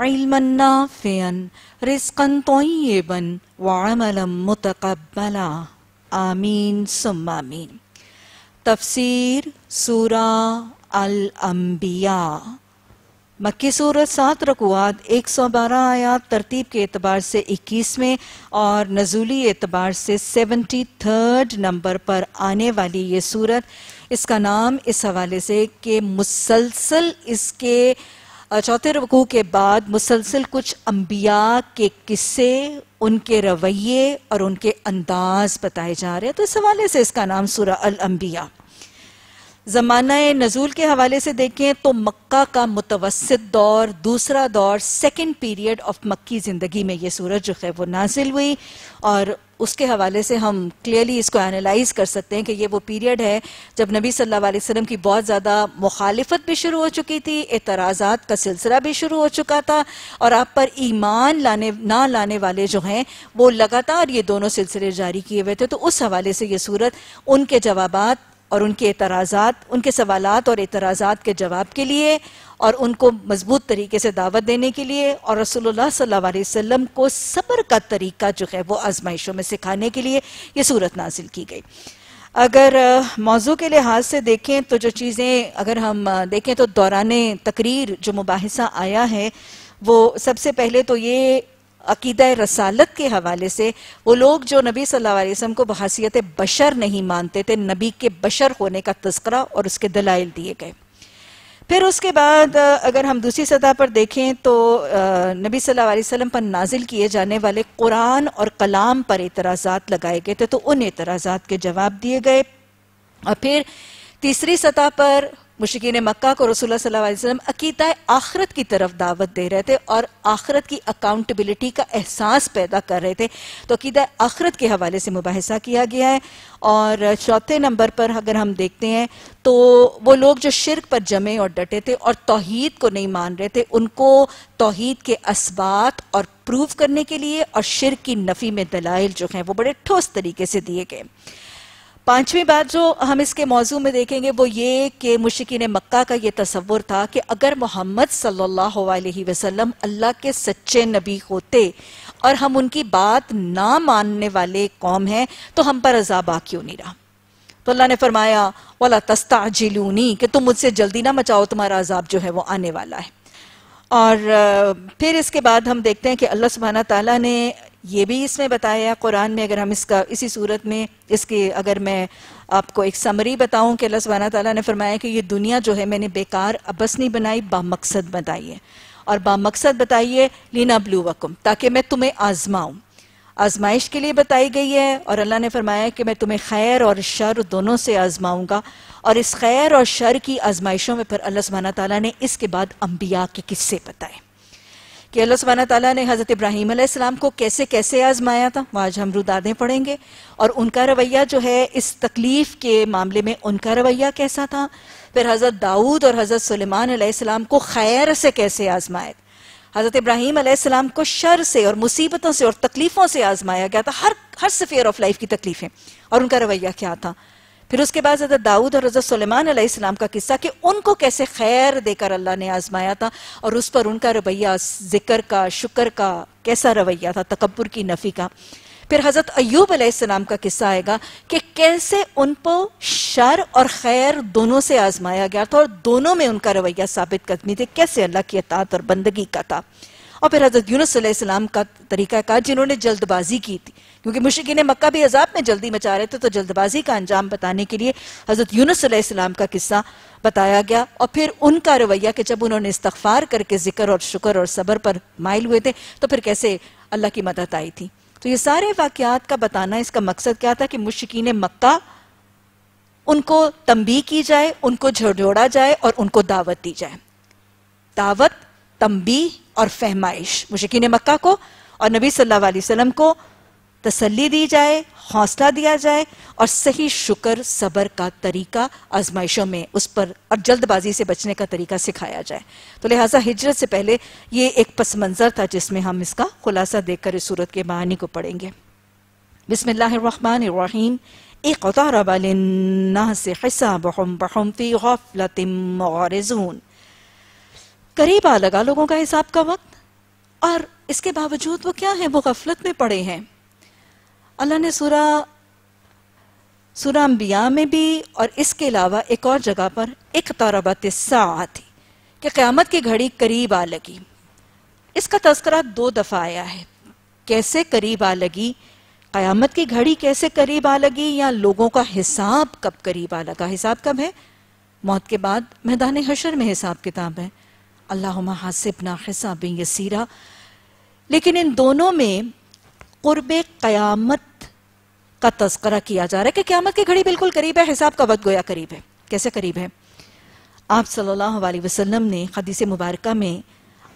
नाफ़ियन रिस्कन तोयबन वामलम मुतकबला आमीन सुमामीन तफसीर सूरा अल अम्बिया मक्की सूरत सात रकुआत 112 आयात तरतीब के अतबार से 21वें और नजूली एतबार से 73 नंबर पर आने वाली ये सूरत इसका नाम इस हवाले से कि मुसलसल इसके चौथे रुकू के बाद मुसलसल कुछ अम्बिया के किस्से उनके रवैये और उनके अंदाज बताए जा रहे हैं तो इस हवाले से इसका नाम सूरा अल अम्बिया ज़माना नज़ूल के हवाले से देखें तो मक्का का मुतवसत दौर दूसरा दौर सेकेंड पीरियड ऑफ मक्की ज़िंदगी में ये सूरज जो है वो नाजिल हुई और उसके हवाले से हम क्लियरली इसको एनालाइज कर सकते हैं कि ये वो पीरियड है जब नबी सल्लल्लाहु अलैहि वसल्लम की बहुत ज़्यादा मुखालफत भी शुरू हो चुकी थी एतराज़ात का सिलसिला भी शुरू हो चुका था और आप पर ईमान लाने ना लाने वाले जो हैं वो लगातार ये दोनों सिलसिले जारी किए हुए थे तो उस हवाले से ये सूरत उनके जवाब और उनके एतराज़ात उनके सवालात और एतराज़ात के जवाब के लिए और उनको मजबूत तरीके से दावत देने के लिए और रसोल्ला सल्लल्लाहु अलैहि वसल्लम को सबर का तरीका जो है वो आजमाइशों में सिखाने के लिए ये सूरत नाजिल की गई अगर मौजू के लिहाज से देखें तो जो चीज़ें अगर हम देखें तो दौरान तकरीर जो मुबासा आया है वो सबसे पहले तो ये अकीद रसालत के हवाले से वो लोग जो नबी सल्लल्लाहु अलैहि वसल्लम को बहासीत बशर नहीं मानते थे नबी के बशर होने का तस्करा और उसके दलाइल दिए गए फिर उसके बाद अगर हम दूसरी सतह पर देखें तो नबी सल्लल्लाहु अलैहि वसल्लम पर नाजिल किए जाने वाले कुरान और कलाम पर एतराज़ात लगाए गए थे तो उन एतराज़ात के जवाब दिए गए और फिर तीसरी सतह पर मुशिकीन मक्का को रसूल वसल्लम अकीदा आखरत की तरफ दावत दे रहे थे और आखरत की अकाउंटेबिलिटी का एहसास पैदा कर रहे थे तो अकीदा आखरत के हवाले से मुबासा किया गया है और चौथे नंबर पर अगर हम देखते हैं तो वो लोग जो शिरक पर जमे और डटे थे और तोहद को नहीं मान रहे थे उनको तोहहीद के इसबात और प्रूव करने के लिए और शिरक की नफ़ी में दलाइल जो हैं वो बड़े ठोस तरीके से दिए गए पांचवी बात जो हम इसके मौजू में देखेंगे वो ये कि मुशिकिन मक्का का ये तस्वुर था कि अगर मोहम्मद सल्लल्लाहु अलैहि वसल्लम अल्लाह के सच्चे नबी होते और हम उनकी बात ना मानने वाले कौम हैं तो हम पर अजाबा क्यों नहीं रहा तो अल्लाह ने फरमाया वाला तस्ता जिलूनी कि तुम मुझसे जल्दी ना मचाओ तुम्हारा अजाब जो है वो आने वाला है और फिर इसके बाद हम देखते हैं कि अल्लाह सुबहाना तला ने ये भी इसमें बताया कुरान में अगर हम इसका इसी सूरत में इसकी अगर मैं आपको एक समरी बताऊं कि अल्लाह सुबहाना तला ने फरमाया कि ये दुनिया जो है मैंने बेकार अबस नहीं बनाई बामकसद बताई है और बामकसद बताइए लीना ब्लू वकुम ताकि मैं तुम्हें आजमाऊँ आजमाइश के लिए बताई गई है और अल्लाह ने फरमाया कि मैं तुम्हें खैर और शर दोनों से आज़माऊंगा और इस खैर और शर की आजमाइशों में फिर अल्लाह सुबहाना तला ने इसके बाद अम्बिया के किस्से बताए कि अल्लाह सुबहाना तला ने हज़रत इब्राहिम अलैहिस्सलाम को कैसे कैसे आजमाया था वह आज हम रुदादें पढ़ेंगे और उनका रवैया जो है इस तकलीफ़ के मामले में उनका रवैया कैसा था फिर हज़रत दाऊद और हज़रत सलेमान अलैहिस्सलाम को खैर से कैसे आजमाया हज़रत इब्राहिम अलैहिस्सलाम को शर से और मुसीबतों से और तकलीफ़ों से आजमाया गया था हर हर सफ़ेयर ऑफ लाइफ की तकलीफ़ें और उनका रवैया क्या था फिर उसके बाद हजरत दाऊद और हजरत सलेमान अलैहिस्सलाम का किस्सा कि उनको कैसे खैर देकर अल्लाह ने आजमाया था और उस पर उनका रवैया जिक्र का शुक्र का कैसा रवैया था तकबर की नफ़ी का फिर हज़रत अयूब अलैहिस्सलाम का किस्सा आएगा कि कैसे उनको शर और खैर दोनों से आजमाया गया था और दोनों में उनका रवैया साबित कदमी थे कैसे अल्लाह की अतात और बंदगी का था और फिर हज़रत यूनसम का तरीका कहा जिन्होंने जल्दबाजी की थी क्योंकि मुश्किन मक्का भी अजाब में जल्दी मचा रहे थे तो जल्दबाजी का अंजाम बताने के लिए हज़रत यूनसम का किस्सा बताया गया और फिर उनका रवैया कि जब उन्होंने इस्तफ़ार करके जिक्र और शुक्र और सब्र पर माइल हुए थे तो फिर कैसे अल्लाह की मदद आई थी तो ये सारे वाक्यात का बताना इसका मकसद क्या था कि मुश्किन मक्का उनको तंबी की जाए उनको झड़ोड़ा जाए और उनको दावत दी जाए दावत तंबी और फहमाइश मुश्किन मक्का को और नबी सल्लल्लाहु अलैहि वसल्लम को तसल्ली दी जाए हौसला दिया जाए और सही शुक्र सबर का तरीका आजमाइशों में उस पर और जल्दबाजी से बचने का तरीका सिखाया जाए तो लिहाजा हिजरत से पहले ये एक पस मंज़र था जिसमें हम इसका खुलासा देखकर इस सूरत के मानी को पढ़ेंगे बिसमीम करीब आ लगा लोगों का हिसाब का वक्त और इसके बावजूद वो क्या है वो गफलत में पड़े हैं अल्लाह ने सूरा सूरा अम्बिया में भी और इसके अलावा एक और जगह पर एक तौरबत सा थी कि क़्यामत की घड़ी करीब आ लगी इसका तस्करा दो दफ़ा आया है कैसे करीब आ लगी क़यामत की घड़ी कैसे करीब आ लगी या लोगों का हिसाब कब करीब आ लगा हिसाब कब है मौत के बाद मैदान हशर में हिसाब किताब है अल्लाह हासिब ना हिसाब यसीरा लेकिन इन दोनों में कुर्ब क़यामत का तस्करा किया जा रहा है कि क़्यामत की घड़ी बिल्कुल करीब है हिसाब का वक्त गोया करीब है कैसे करीब है आप सल्लल्लाहु अलैहि ने हदीस मुबारक में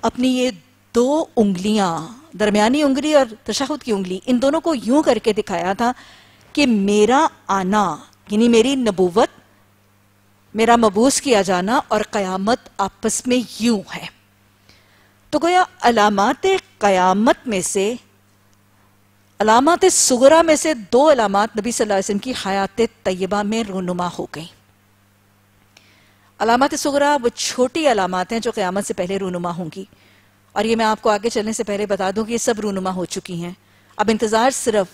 अपनी ये दो उंगलियां दरमियानी उंगली और तशहद की उंगली इन दोनों को यूं करके दिखाया था कि मेरा आना यानी मेरी नबूवत मेरा मबूस किया जाना और क़यामत आपस में यूं है तो गोया अलामत क़यामत में से अलामत सगरा में से दो अलामत नबी सल्लल्लाहु अलैहि वसल्लम की हयात तयबा में रोनुमा हो गई अलामत सगरा वो छोटी अलामत हैं जो क़्यामत से पहले रोनुमा होंगी और ये मैं आपको आगे चलने से पहले बता दूं कि ये सब रोनुमा हो चुकी हैं अब इंतज़ार सिर्फ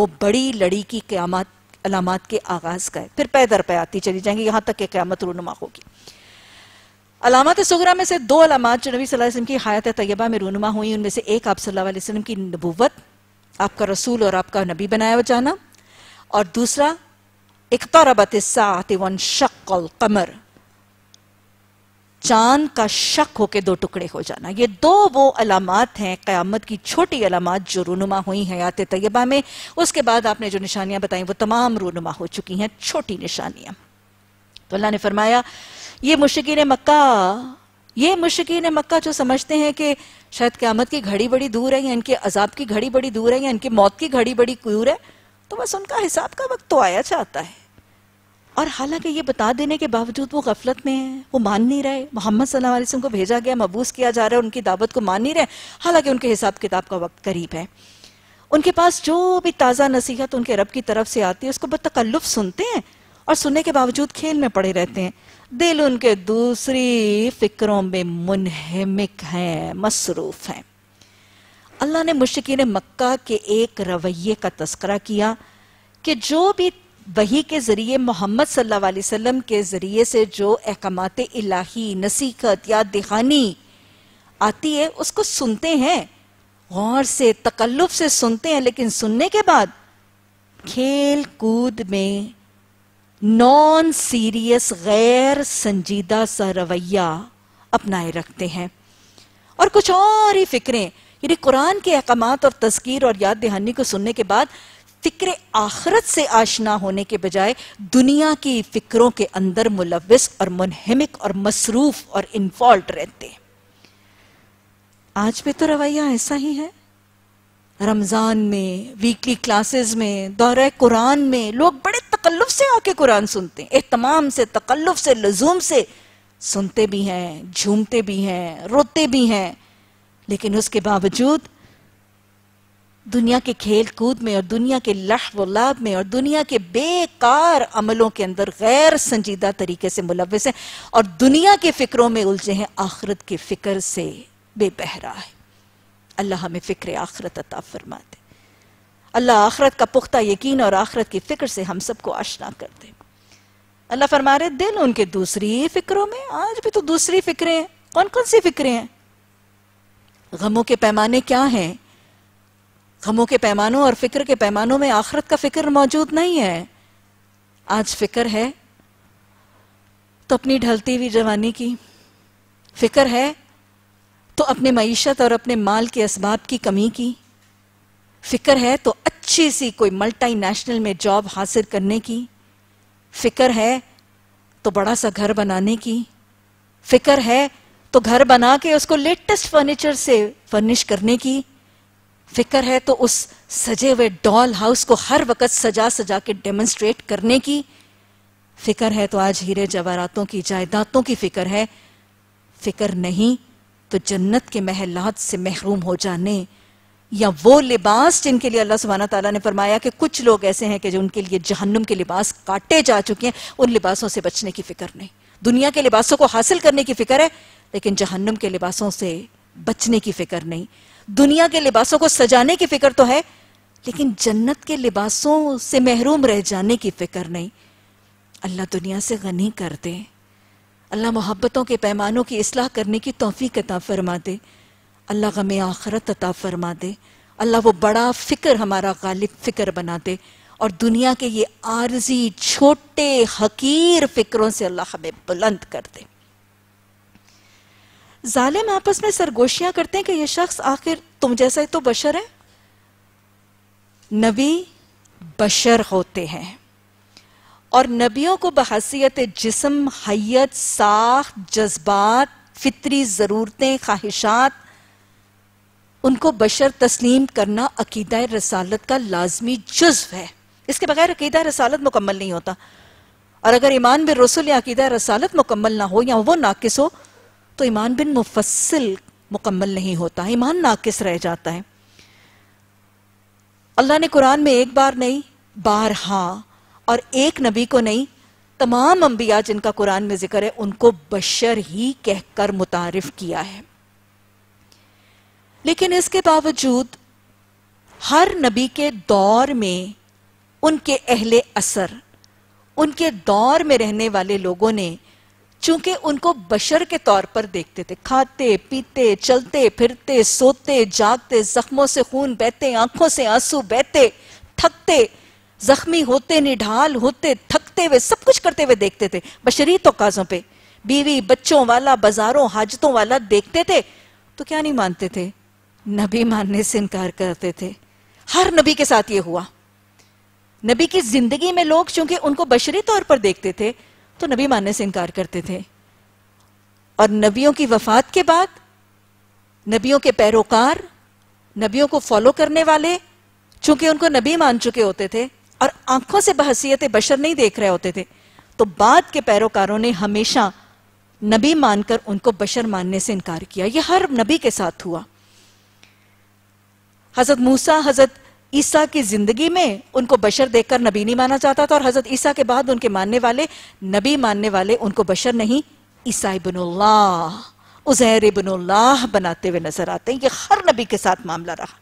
वो बड़ी लड़ी की क़्यामत अलामत के आगाज़ का है फिर पैदर पे आती चली जाएंगी यहां तक कि क़्यामत रोनुमा होगी अलामत सगरा में से दो अलामत जो नबी सल्लल्लाहु अलैहि वसल्लम की हयात तय्यबा में रोनुमा हुई उनमें से एक आप सल्लल्लाहु अलैहि वसल्लम की नबूवत आपका रसूल और आपका नबी बनाया जाना और दूसरा इकतरबत वन शक कमर चांद का शक होके दो टुकड़े हो जाना ये दो वो अलामत हैं क़यामत की छोटी अलामत जो रूनुमा हुई हैं आते तयबा में उसके बाद आपने जो निशानियां बताई वो तमाम रूनुमा हो चुकी हैं छोटी निशानियां तो अल्लाह ने फरमाया ये मुश्किन मक्का ये मुश्किन मक्का जो समझते हैं कि शायद क्यामत की घड़ी बड़ी दूर है या इनके अजाब की घड़ी बड़ी दूर है या इनकी मौत की घड़ी बड़ी दूर है तो बस उनका हिसाब का वक्त तो आया जाता है और हालांकि ये बता देने के बावजूद वो गफलत में है वो मान नहीं रहे मोहम्मद सल्लल्लाहु अलैहि वसल्लम को भेजा गया मबूस किया जा रहा है उनकी दावत को मान नहीं रहे हालांकि उनके हिसाब किताब का वक्त करीब है उनके पास जो भी ताज़ा नसीहत उनके रब की तरफ से आती है उसको बतकल्लुफ़ सुनते हैं और सुनने के बावजूद खेल में पड़े रहते हैं दिल उनके दूसरी फिक्रों में मुनहमिक है मसरूफ हैं अल्लाह ने मुश्किन मक्का के एक रवैये का तस्करा किया कि जो भी वही के ज़रिए मोहम्मद सल्लल्लाहु अलैहि वसल्लम के ज़रिए से जो अहकाम इलाही नसीहत या दिखानी आती है उसको सुनते हैं गौर से तकल्लुफ से सुनते हैं लेकिन सुनने के बाद खेल कूद में नॉन सीरियस गैर संजीदा सा रवैया अपनाए रखते हैं और कुछ और ही फिक्रें यानी कुरान के अहकाम और तस्कीर और याद दहानी को सुनने के बाद फिक्र आखरत से आशना होने के बजाय दुनिया की फिक्रों के अंदर मुलविस और मुनहमिक और मसरूफ और इन्वॉल्व रहते आज भी तो रवैया ऐसा ही है रमज़ान में वीकली क्लासेस में दौर कुरान में लोग बड़े तकल्लुफ़ से आके कुरान सुनते हैं एहतमाम से तकल्लुफ़ से लजूम से सुनते भी हैं झूमते भी हैं रोते भी हैं लेकिन उसके बावजूद दुनिया के खेल कूद में और दुनिया के लह वलाब में और दुनिया के बेकार अमलों के अंदर गैर संजीदा तरीके से मुलविस हैं और दुनिया के फिक्रों में उलझे हैं आखरत के फिक्र से बेबहरा है अल्लाह हमें फ़िक्र आखरत अता फरमा दे अल्लाह आखरत का पुख्ता यकीन और आखरत की फ़िक्र से हम सबको आशना कर दे अल्लाह फरमा रहे दिन उनके दूसरी फ़िक्रों में आज भी तो दूसरी फ़िक्रें हैं कौन कौन सी फ़िक्रें हैं गमों के पैमाने क्या हैं गमों के पैमानों और फ़िक्र के पैमानों में आखरत का फ़िक्र मौजूद नहीं है आज फ़िक्र है तो अपनी ढलती हुई जवानी की फ़िक्र है तो अपने मीशत और अपने माल के इसबाब की कमी की फिक्र है तो अच्छी सी कोई मल्टी नेशनल में जॉब हासिल करने की फिक्र है तो बड़ा सा घर बनाने की फिक्र है तो घर बना के उसको लेटेस्ट फर्नीचर से फर्निश करने की फिक्र है तो उस सजे हुए डॉल हाउस को हर वक्त सजा सजा के डेमोन्स्ट्रेट करने की फिक्र है तो आज हीरे जवाहरातों की जायदादों की फिक्र है फिक्र नहीं तो जन्नत के महलात से महरूम हो जाने या वो लिबास जिनके लिए अल्लाह सुबहाना तला ने फरमाया कि कुछ लोग ऐसे हैं कि जो उनके लिए जहन्नुम के लिबास काटे जा चुके हैं उन लिबासों से बचने की फिक्र नहीं दुनिया के लिबासों को हासिल करने की फिक्र है लेकिन जहन्नुम के लिबासों से बचने की फिक्र नहीं दुनिया के लिबासों को सजाने की फिक्र तो है लेकिन जन्नत के लिबासों से महरूम रह जाने की फिक्र नहीं अल्लाह दुनिया से गनी कर दे अल्लाह मोहब्बतों के पैमानों की असलाह करने की तोफ़ी अता फरमा दे अल्लाह गम आखरत अता फरमा दे अल्लाह वो बड़ा फ़िक्र हमारा गालिब फ़िक्र बना दे और दुनिया के ये आर्जी छोटे हकीर फ़िक्रों से अल्लाह हमें बुलंद कर दे जालिम आपस में सरगोशियाँ करते हैं कि यह शख्स आखिर तुम जैसा ही तो बशर है नबी बशर होते हैं और नबियों को बहसीत जिसम हैत साख जज्बात फितरी ज़रूरतें ख्वाहिशात उनको बशर तस्लीम करना अकीदा रसालत का लाजमी जज्व है इसके बगैर अकीदा रसालत मुकम्मल नहीं होता और अगर ईमान बिन रसुल या अकीदा रसालत मुकम्मल ना हो या वो नाकिस हो तो ईमान बिन मुफसल मुकम्मल नहीं होता ईमान नाकिस रह जाता है अल्लाह ने कुरान में एक बार नहीं बार बारहा और एक नबी को नहीं तमाम अंबिया जिनका कुरान में जिक्र है उनको बशर ही कहकर मुतारफ किया है लेकिन इसके बावजूद हर नबी के दौर में उनके अहले असर उनके दौर में रहने वाले लोगों ने चूंकि उनको बशर के तौर पर देखते थे खाते पीते चलते फिरते सोते जागते जख्मों से खून बहते आंखों से आंसू बहते थकते जख्मी होते निढाल होते थकते हुए सब कुछ करते हुए देखते थे बशरी तोकाजों पे बीवी बच्चों वाला बाजारों हाजतों वाला देखते थे तो क्या नहीं मानते थे नबी मानने से इनकार करते थे हर नबी के साथ ये हुआ नबी की जिंदगी में लोग चूंकि उनको बशरी तौर पर देखते थे तो नबी मानने से इनकार करते थे और नबियों की वफात के बाद नबियों के पैरोकार नबियों को फॉलो करने वाले चूंकि उनको नबी मान चुके होते थे और आंखों से बहसीत बशर नहीं देख रहे होते थे तो बाद के पैरोकारों ने हमेशा नबी मानकर उनको बशर मानने से इनकार किया यह हर नबी के साथ हुआ हजरत मूसा हजरत ईसा की जिंदगी में उनको बशर देखकर नबी नहीं माना जाता था और हजरत ईसा के बाद उनके मानने वाले नबी मानने वाले उनको बशर नहीं ईसा इबनुल्लाह उजैर इबनुल्लाह बनाते हुए नजर आते हैं यह हर नबी के साथ मामला रहा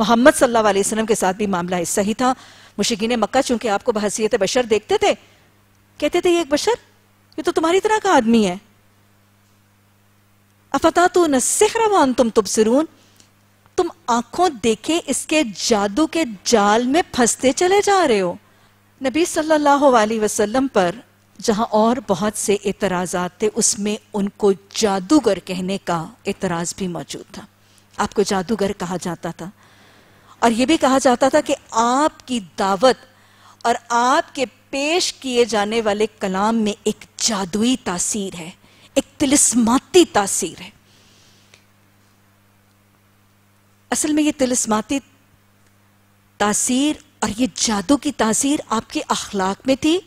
मोहम्मद सल्लाह के साथ भी मामला ऐसा ही था ने मक्का चूंकि आपको बहसीत बशर देखते थे कहते थे ये एक बशर ये तो तुम्हारी तरह का आदमी है अफता तो नसहरवान तुम तुम सिरून तुम आंखों देखे इसके जादू के जाल में फंसते चले जा रहे हो नबी सल्लल्लाहु अलैहि वसल्लम पर जहां और बहुत से एतराजात थे उसमें उनको जादूगर कहने का एतराज भी मौजूद था आपको जादूगर कहा जाता था और यह भी कहा जाता था कि आपकी दावत और आपके पेश किए जाने वाले कलाम में एक जादुई तासीर है एक तिलस्माती तासीर है असल में यह तिलस्माती तासीर और ये जादू की तासीर आपके अखलाक में थी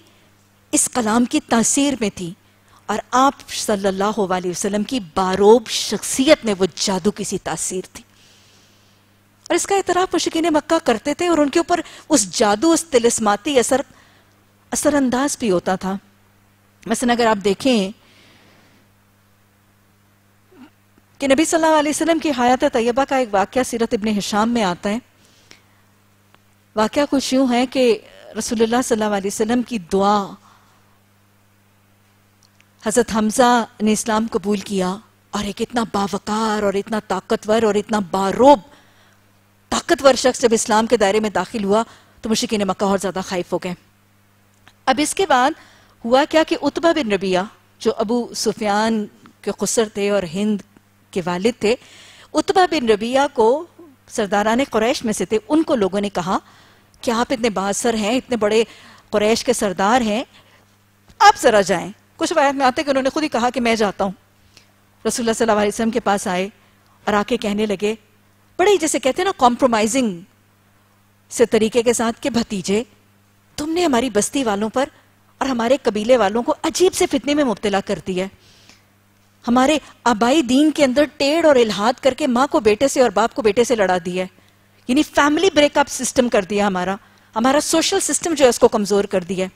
इस कलाम की तासीर में थी और आप सल्लल्लाहु अलैहि वसल्लम की बारोब शख्सियत में वो जादू की सी तासीर थी और इसका इतराफ मुशिकिन मक्का करते थे और उनके ऊपर उस जादू उस तिलस्माती असर असरअंदाज भी होता था मसलन अगर आप देखें कि नबी सल्लल्लाहु अलैहि वसल्लम की हयात तैयबा का एक वाक्य सीरत इबन हिशाम में आता है वाक़ कुछ यूं है कि रसोल्ला सल्लल्लाहु अलैहि वसल्लम की दुआ हज़रत हमज़ा ने इस्लाम कबूल किया और एक इतना बावकार और इतना ताकतवर और इतना बारोब ताकतवर शख्स जब इस्लाम के दायरे में दाखिल हुआ तो मुश्किन मक्का और ज़्यादा खाइफ हो गए अब इसके बाद हुआ क्या कि उतबा बिन रबिया जो अबू सुफियान के खुसर थे और हिंद के वालिद थे उतबा बिन रबिया को सरदारान क्रैश में से थे उनको लोगों ने कहा कि आप इतने बासर हैं इतने बड़े क्रैश के सरदार हैं आप ज़रा जाएं कुछ वायत में आते कि उन्होंने खुद ही कहा कि मैं जाता हूँ रसोल्ला सल्लल्लाहु के पास आए और आके कहने लगे बड़े जैसे कहते हैं ना कॉम्प्रोमाइजिंग से तरीके के साथ के भतीजे तुमने हमारी बस्ती वालों पर और हमारे कबीले वालों को अजीब से फितने में मुबतला कर दिया है हमारे आबाई दीन के अंदर टेढ़ और इलाहाद करके माँ को बेटे से और बाप को बेटे से लड़ा दिया है यानी फैमिली ब्रेकअप सिस्टम कर दिया हमारा हमारा सोशल सिस्टम जो है उसको कमजोर कर दिया है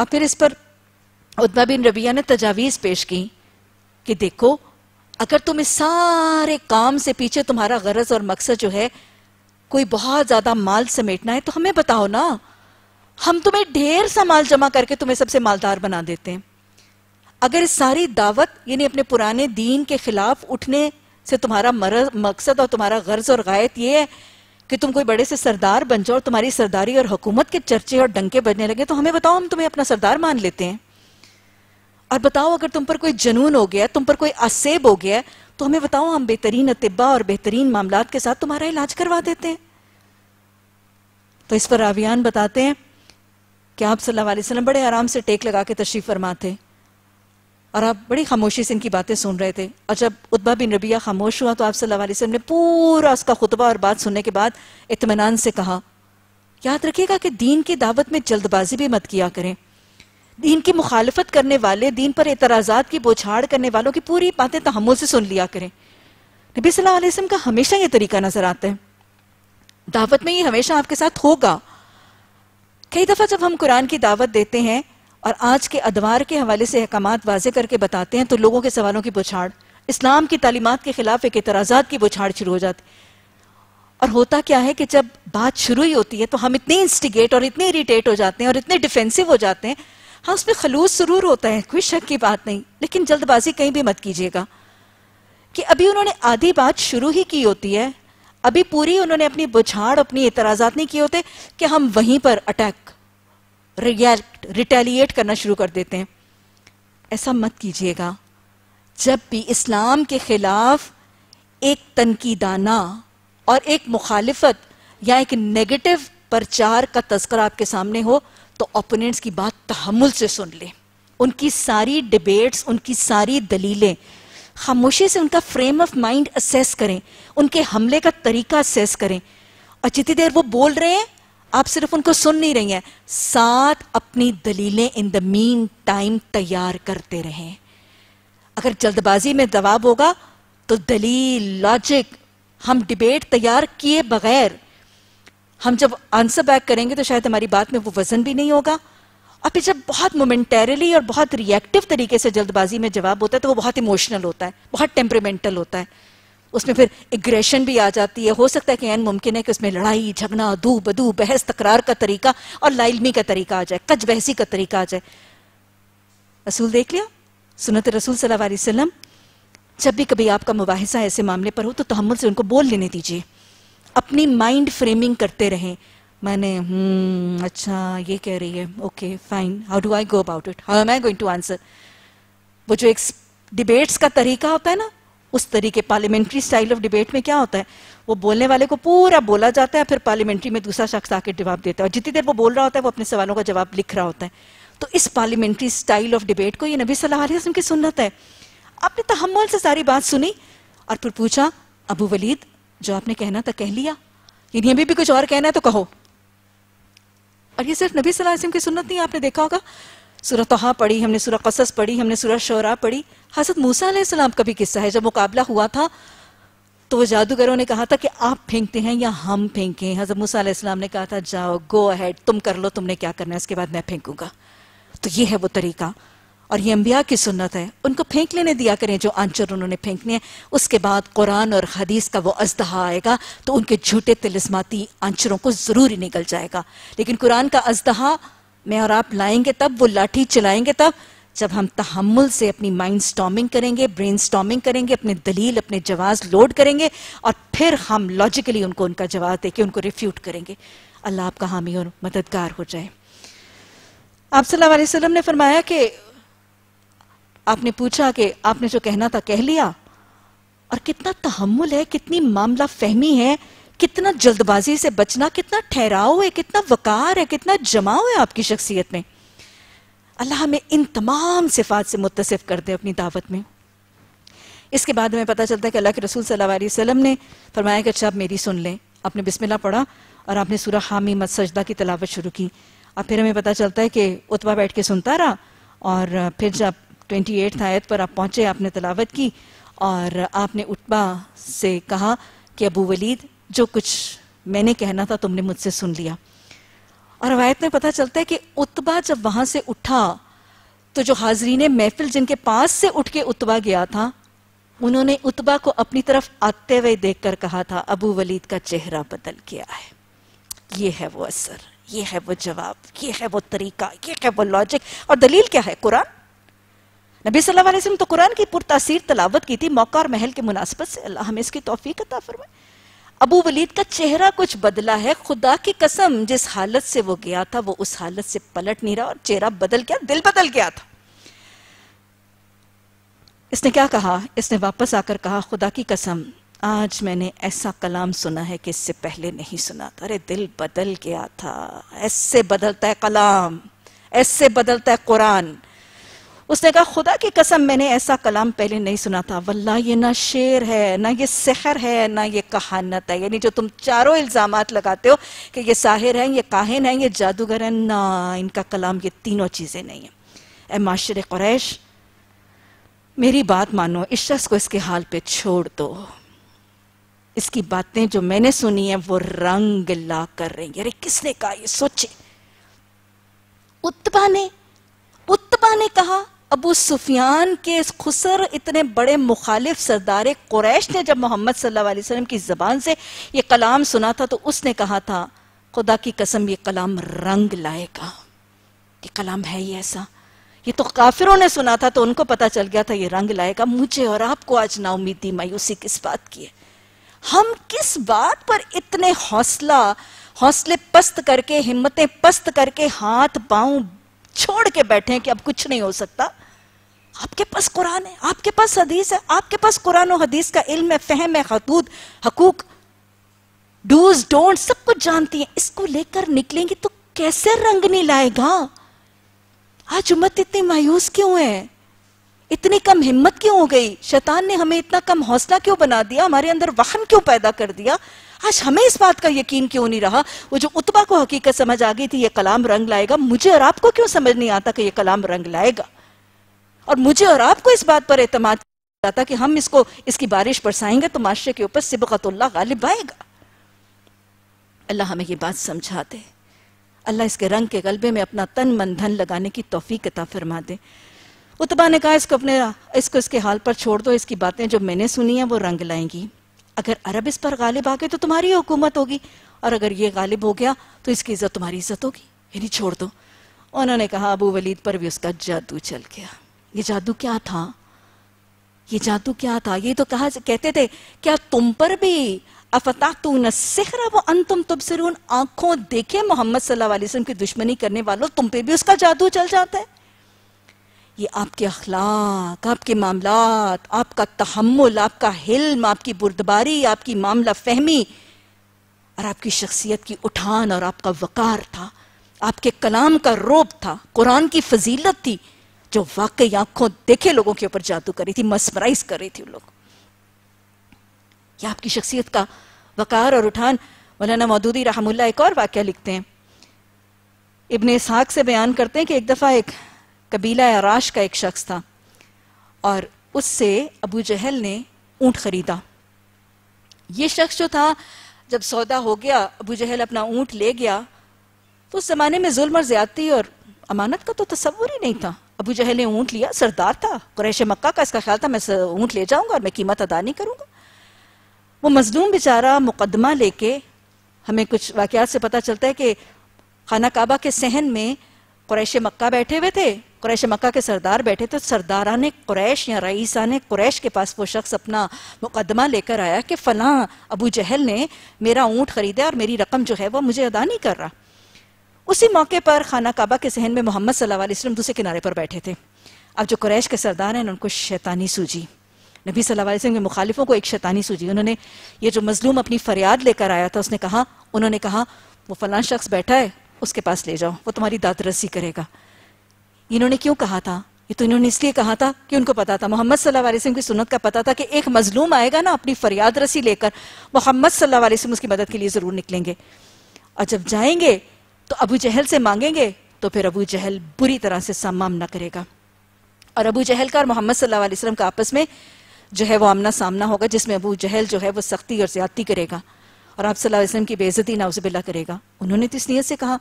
और फिर इस पर उदमा बिन रबिया ने तजावीज पेश की कि देखो अगर तुम इस सारे काम से पीछे तुम्हारा गरज और मकसद जो है कोई बहुत ज्यादा माल समेटना है तो हमें बताओ ना हम तुम्हें ढेर सा माल जमा करके तुम्हें सबसे मालदार बना देते हैं अगर इस सारी दावत यानी अपने पुराने दीन के खिलाफ उठने से तुम्हारा मरज मकसद और तुम्हारा गर्ज और गायत ये है कि तुम कोई बड़े से सरदार बन जाओ और तुम्हारी सरदारी और हुकूमत के चर्चे और डंके बजने लगे तो हमें बताओ हम तुम्हें अपना सरदार मान लेते हैं और बताओ अगर तुम पर कोई जनून हो गया तुम पर कोई असेब हो गया तो हमें बताओ हम बेहतरीन अतिबा और बेहतरीन मामला के साथ तुम्हारा इलाज करवा देते हैं तो इस पर रावियान बताते हैं कि आप सल्लल्लाहु अलैहि वसल्लम बड़े आराम से टेक लगा के तशरीफ फरमा थे और आप बड़ी खामोशी से इनकी बातें सुन रहे थे और जब उतबा बिन रबिया खामोश हुआ तो आप सल्लल्लाहु अलैहि वसल्लम ने पूरा उसका खुतबा और बात सुनने के बाद इतमान से कहा याद रखिएगा कि दीन की दावत में जल्दबाजी भी मत किया करें दीन की मुखालफत करने वाले दीन पर एतराज़ात की बोछाड़ करने वालों की पूरी बातें तहमुल से सुन लिया करें नबी सल्लल्लाहु अलैहि वसल्लम का हमेशा ये तरीका नज़र आता है दावत में ये हमेशा आपके साथ होगा कई दफ़ा जब हम कुरान की दावत देते हैं और आज के अदवार के हवाले से अहकाम वाजे करके बताते हैं तो लोगों के सवालों की बुछाड़ इस्लाम की तालीमत के खिलाफ एक एतराज़ात की बुछाड़ शुरू हो जाती और होता क्या है कि जब बात शुरू ही होती है तो हम इतने इंस्टिगेट और इतने इरीटेट हो जाते हैं और इतने डिफेंसिव हो जाते हैं हाँ उसमें खलूस ज़रूर होता है कोई शक की बात नहीं लेकिन जल्दबाजी कहीं भी मत कीजिएगा कि अभी उन्होंने आधी बात शुरू ही की होती है अभी पूरी उन्होंने अपनी बुझाड़ अपनी इतराजात नहीं किए होते कि हम वहीं पर अटैक रिएक्ट रिटेलिएट करना शुरू कर देते हैं ऐसा मत कीजिएगा जब भी इस्लाम के खिलाफ एक तनकीदाना और एक मुखालफत या एक नेगेटिव प्रचार का तस्कर आपके सामने हो तो ओपोनेंट्स की बात तहमुल से सुन ले उनकी सारी डिबेट्स उनकी सारी दलीलें खामोशी से उनका फ्रेम ऑफ माइंड असेस करें उनके हमले का तरीका असेस करें और जितनी देर वो बोल रहे हैं आप सिर्फ उनको सुन नहीं रही हैं साथ अपनी दलीलें इन द मीन टाइम तैयार करते रहें अगर जल्दबाजी में दबाव होगा तो दलील लॉजिक हम डिबेट तैयार किए बगैर हम जब आंसर बैक करेंगे तो शायद हमारी बात में वो वजन भी नहीं होगा और फिर जब बहुत मोमेंटेरली और बहुत रिएक्टिव तरीके से जल्दबाजी में जवाब होता है तो वो बहुत इमोशनल होता है बहुत टेम्परमेंटल होता है उसमें फिर एग्रेशन भी आ जाती है हो सकता है कि एन मुमकिन है कि उसमें लड़ाई झगड़ा दू बदू बहस तकरार का तरीका और लाइलमी का तरीका आ जाए कच बहसी का तरीका आ जाए रसूल देख लिया सुनत रसूल सल्लल्लाहु अलैहि वसल्लम जब भी कभी आपका मुबासा ऐसे मामले पर हो तो तहमुल से उनको बोल लेने दीजिए अपनी माइंड फ्रेमिंग करते रहें मैंने हम्म, अच्छा ये कह रही है okay fine how do I go about it how am I going to answer वो जो एक डिबेट्स का तरीका होता है ना उस तरीके पार्लियामेंट्री स्टाइल ऑफ डिबेट में क्या होता है वो बोलने वाले को पूरा बोला जाता है फिर पार्लियामेंट्री में दूसरा शख्स आके जवाब देता है और जितनी देर वो बोल रहा होता है वो अपने सवालों का जवाब लिख रहा होता है तो इस पार्लियामेंट्री स्टाइल ऑफ डिबेट को ये नबी सल्लल्लाहु अलैहि वसल्लम की सुन्नत है आपने तहमल से सारी बात सुनी और फिर पूछा अबू वलीद जो आपने कहना था कह लिया यानी अभी भी कुछ और कहना है तो कहो और ये सिर्फ नबी वसल्लम की सुन्नत नहीं आपने देखा होगा सूरत तोहा पढ़ी हमने सूरत कसस पढ़ी हमने सूरत शोरा पढ़ी हजरत मूसा सलाम का भी किस्सा है जब मुकाबला हुआ था तो वो जादूगरों ने कहा था कि आप फेंकते हैं या हम फेंकें हजरत मूसा ने कहा था जाओ गो अहेड तुम कर लो तुमने क्या करना है इसके बाद मैं फेंकूंगा तो ये है वो तरीका और ये अम्बिया की सुन्नत है उनको फेंक लेने दिया करें जो आंचर उन्होंने फेंकने हैं उसके बाद कुरान और हदीस का वो अजदहा आएगा तो उनके झूठे तिलस्माती आंचरों को ज़रूर ही निकल जाएगा लेकिन कुरान का अजदहा मैं और आप लाएंगे तब वो लाठी चलाएंगे तब जब हम तहमुल से अपनी माइंड स्टॉमिंग करेंगे ब्रेन स्टॉमिंग करेंगे अपने दलील अपने जवाब लोड करेंगे और फिर हम लॉजिकली उनको उनका जवाब दे उनको रिफ्यूट करेंगे अल्लाह आपका हामी और मददगार हो जाए आप सल्लल्लाहु अलैहि वसल्लम ने फरमाया कि आपने पूछा कि आपने जो कहना था कह लिया और कितना तहमुल है कितनी मामला फहमी है कितना जल्दबाजी से बचना कितना ठहराव है कितना वकार है कितना जमाव है आपकी शख्सियत में अल्लाह हमें इन तमाम सिफात से मुतसिफ कर दे अपनी दावत में इसके बाद हमें पता चलता है कि अल्लाह के रसूल सल्लल्लाहु अलैहि वसल्लम ने फरमाया कि अच्छा आप मेरी सुन लें आपने बिस्मिल्लाह पढ़ा और आपने सूरह हामी मत सजदा की तलावत शुरू की और फिर हमें पता चलता है कि उतवा बैठ के सुनता रहा और फिर जब ट्वेंटी एट आयत पर आप पहुंचे आपने तलावत की और आपने उतबा से कहा कि अबू वलीद जो कुछ मैंने कहना था तुमने मुझसे सुन लिया और रवायत में पता चलता है कि उतबा जब वहां से उठा तो जो हाजरीन महफिल जिनके पास से उठ के उत्बा गया था उन्होंने उतबा को अपनी तरफ आते हुए देखकर कहा था अबू वलीद का चेहरा बदल गया है ये है वो असर ये है वो जवाब ये है वो तरीका ये है वो लॉजिक और दलील क्या है कुरान नबी सल्लल्लाहु अलैहि वसल्लम तो कुरान की पुरतासीर तलावत की थी मौका और महल के मुनासबत से अल्लाह हमें इसकी तोफीक अता फरमाए अबू वलीद का चेहरा कुछ बदला है खुदा की कसम जिस हालत से वो गया था वो उस हालत से पलट नहीं रहा और चेहरा बदल गया दिल बदल गया था इसने क्या कहा इसने वापस आकर कहा खुदा की कसम आज मैंने ऐसा कलाम सुना है कि इससे पहले नहीं सुना था अरे दिल बदल गया था ऐसे बदलता है कलाम ऐसे बदलता है कुरान उसने कहा खुदा की कसम मैंने ऐसा कलाम पहले नहीं सुना था वल्ला ये ना शेर है ना ये सहर है ना ये कहानत है यानी जो तुम चारों इल्ज़ाम लगाते हो कि ये साहिर हैं ये काहिन हैं ये जादूगर हैं ना इनका कलाम ये तीनों चीज़ें नहीं हैं ए माशर क्रैश मेरी बात मानो इस शख्स को इसके हाल पे छोड़ दो इसकी बातें जो मैंने सुनी है वो रंग ला कर रही अरे किसने कहा ये सोचे उत्तबा ने उत्तबा ने कहा अबू सुफियान के इस खुसर इतने बड़े मुखालिफ सरदार कुरैश ने जब मोहम्मद सल्लल्लाहु अलैहि वसल्लम की ज़बान से यह कलाम सुना था तो उसने कहा था खुदा की कसम ये कलाम रंग लाएगा ये कलाम है ही ऐसा ये तो काफिरों ने सुना था तो उनको पता चल गया था ये रंग लाएगा मुझे और आपको आज नाउमीदी मायूसी किस बात की है हम किस बात पर इतने हौसला हौसले पस्त करके हिम्मतें पस्त करके हाथ पांव छोड़ के बैठे कि अब कुछ नहीं हो सकता आपके पास कुरान है आपके पास हदीस है आपके पास कुरान और हदीस का इल्म है फहम है खतूत हकूक डूज डोंट सब कुछ जानती हैं इसको लेकर निकलेंगे तो कैसे रंग नहीं लाएगा आज उम्मत इतनी मायूस क्यों है इतनी कम हिम्मत क्यों हो गई शैतान ने हमें इतना कम हौसला क्यों बना दिया हमारे अंदर वहम क्यों पैदा कर दिया आज हमें इस बात का यकीन क्यों नहीं रहा वो जो उतबा को हकीकत समझ आ गई थी ये कलाम रंग लाएगा मुझे और आपको क्यों समझ नहीं आता कि ये कलाम रंग लाएगा और मुझे और आपको इस बात पर एतम आता कि हम इसको इसकी बारिश बरसाएंगे तो माशरे के ऊपर सिबकतुल्ला गालिब आएगा अल्लाह हमें ये बात समझाते अल्लाह इसके रंग के गलबे में अपना तन मन धन लगाने की तोफ़ी कता फरमा दे उतबा ने कहा इसको अपने इसको इसके हाल पर छोड़ दो इसकी बातें जो मैंने सुनी है वो रंग लाएंगी अगर अरब इस पर गालिब आ गए तो तुम्हारी हुकूमत होगी और अगर ये गालिब हो गया तो इसकी इज्जत तुम्हारी इज्जत होगी यानी छोड़ दो उन्होंने कहा अबू वलीद पर भी उसका जादू चल गया ये जादू क्या था ये जादू क्या था ये तो कहा कहते थे क्या तुम पर भी अफता वो अन तुम आंखों देखे मोहम्मद सल्लल्लाहु अलैहि वसल्लम की दुश्मनी करने वालों तुम पे भी उसका जादू चल जाता है ये आपके अखलाक आपके मामला आपका तहमुल आपका हिल्म आपकी बुरदबारी आपकी मामला फहमी और आपकी शख्सियत की उठान और आपका वक़ार था आपके कलाम का रोब था कुरान की फजीलत थी जो वाकई आंखों देखे लोगों के ऊपर जादू करी थी मसमराइज कर रही थी उन लोग यह आपकी शख्सियत का वक़ार और उठान मौलाना मौदूदी रहमुल्ला एक और वाक्य लिखते हैं इबन इसहाक से बयान करते हैं कि एक दफ़ा एक कबीला राश का एक शख्स था और उससे अबू जहल ने ऊंट खरीदा ये शख्स जो था जब सौदा हो गया अबू जहल अपना ऊँट ले गया तो उस ज़माने में जुल्म और ज़्यादती और अमानत का तो तस्वूर ही नहीं था अबू जहल ने ऊंट लिया सरदार था क्रैश मक्का का इसका ख्याल था मैं ऊँट ले जाऊँगा और मैं कीमत अदा नहीं करूँगा वो मजलूम बेचारा मुकदमा लेके हमें कुछ वाक़ात से पता चलता है कि खाना काबा के सहन में क्रैश मक्का बैठे हुए थे कुरैश मक्का के सरदार बैठे थे तो सरदारा ने कुरैश या रईसा ने कुरैश के पास वो शख्स अपना मुकदमा लेकर आया कि फ़लाँ अबू जहल ने मेरा ऊँट ख़रीदा और मेरी रकम जो है वह मुझे अदा नहीं कर रहा उसी मौके पर खाना काबा के सहन में मोहम्मद सल्लल्लाहु अलैहि वसल्लम दूसरे किनारे पर बैठे थे अब जो कुरैश के सरदार हैं उनको शैतानी सूझी नबी सल्लल्लाहु अलैहि वसल्लम के मुखालिफों को एक शैतानी सूझी उन्होंने ये जो मजलूम अपनी फरियाद लेकर आया था उसने कहा उन्होंने कहा वो फलां शख्स बैठा है उसके पास ले जाओ वो तुम्हारी दाद करेगा इन्होंने क्यों कहा था ये तो इन्होंने इसलिए कहा था कि उनको पता था मोहम्मद सल्लल्लाहु अलैहि वसल्लम की सुन्नत का पता था कि एक मजलूम आएगा ना अपनी फरियाद रसी लेकर मोहम्मद सल्लल्लाहु अलैहि वसल्लम उसकी मदद के लिए ज़रूर निकलेंगे और जब जाएंगे तो अबू जहल से मांगेंगे तो फिर अबू जहल बुरी तरह से सामना करेगा और अबू जहल का और मोहम्मद सल्लल्लाहु अलैहि वसल्लम का आपस में जो है वो आमना सामना होगा जिसमें अबू जहल जो है वो सख्ती और ज्यादती करेगा और आप सल्लल्लाहु अलैहि वसल्लम की बेइज्जती बिल्ला करेगा उन्होंने तो इस नीयत से कहा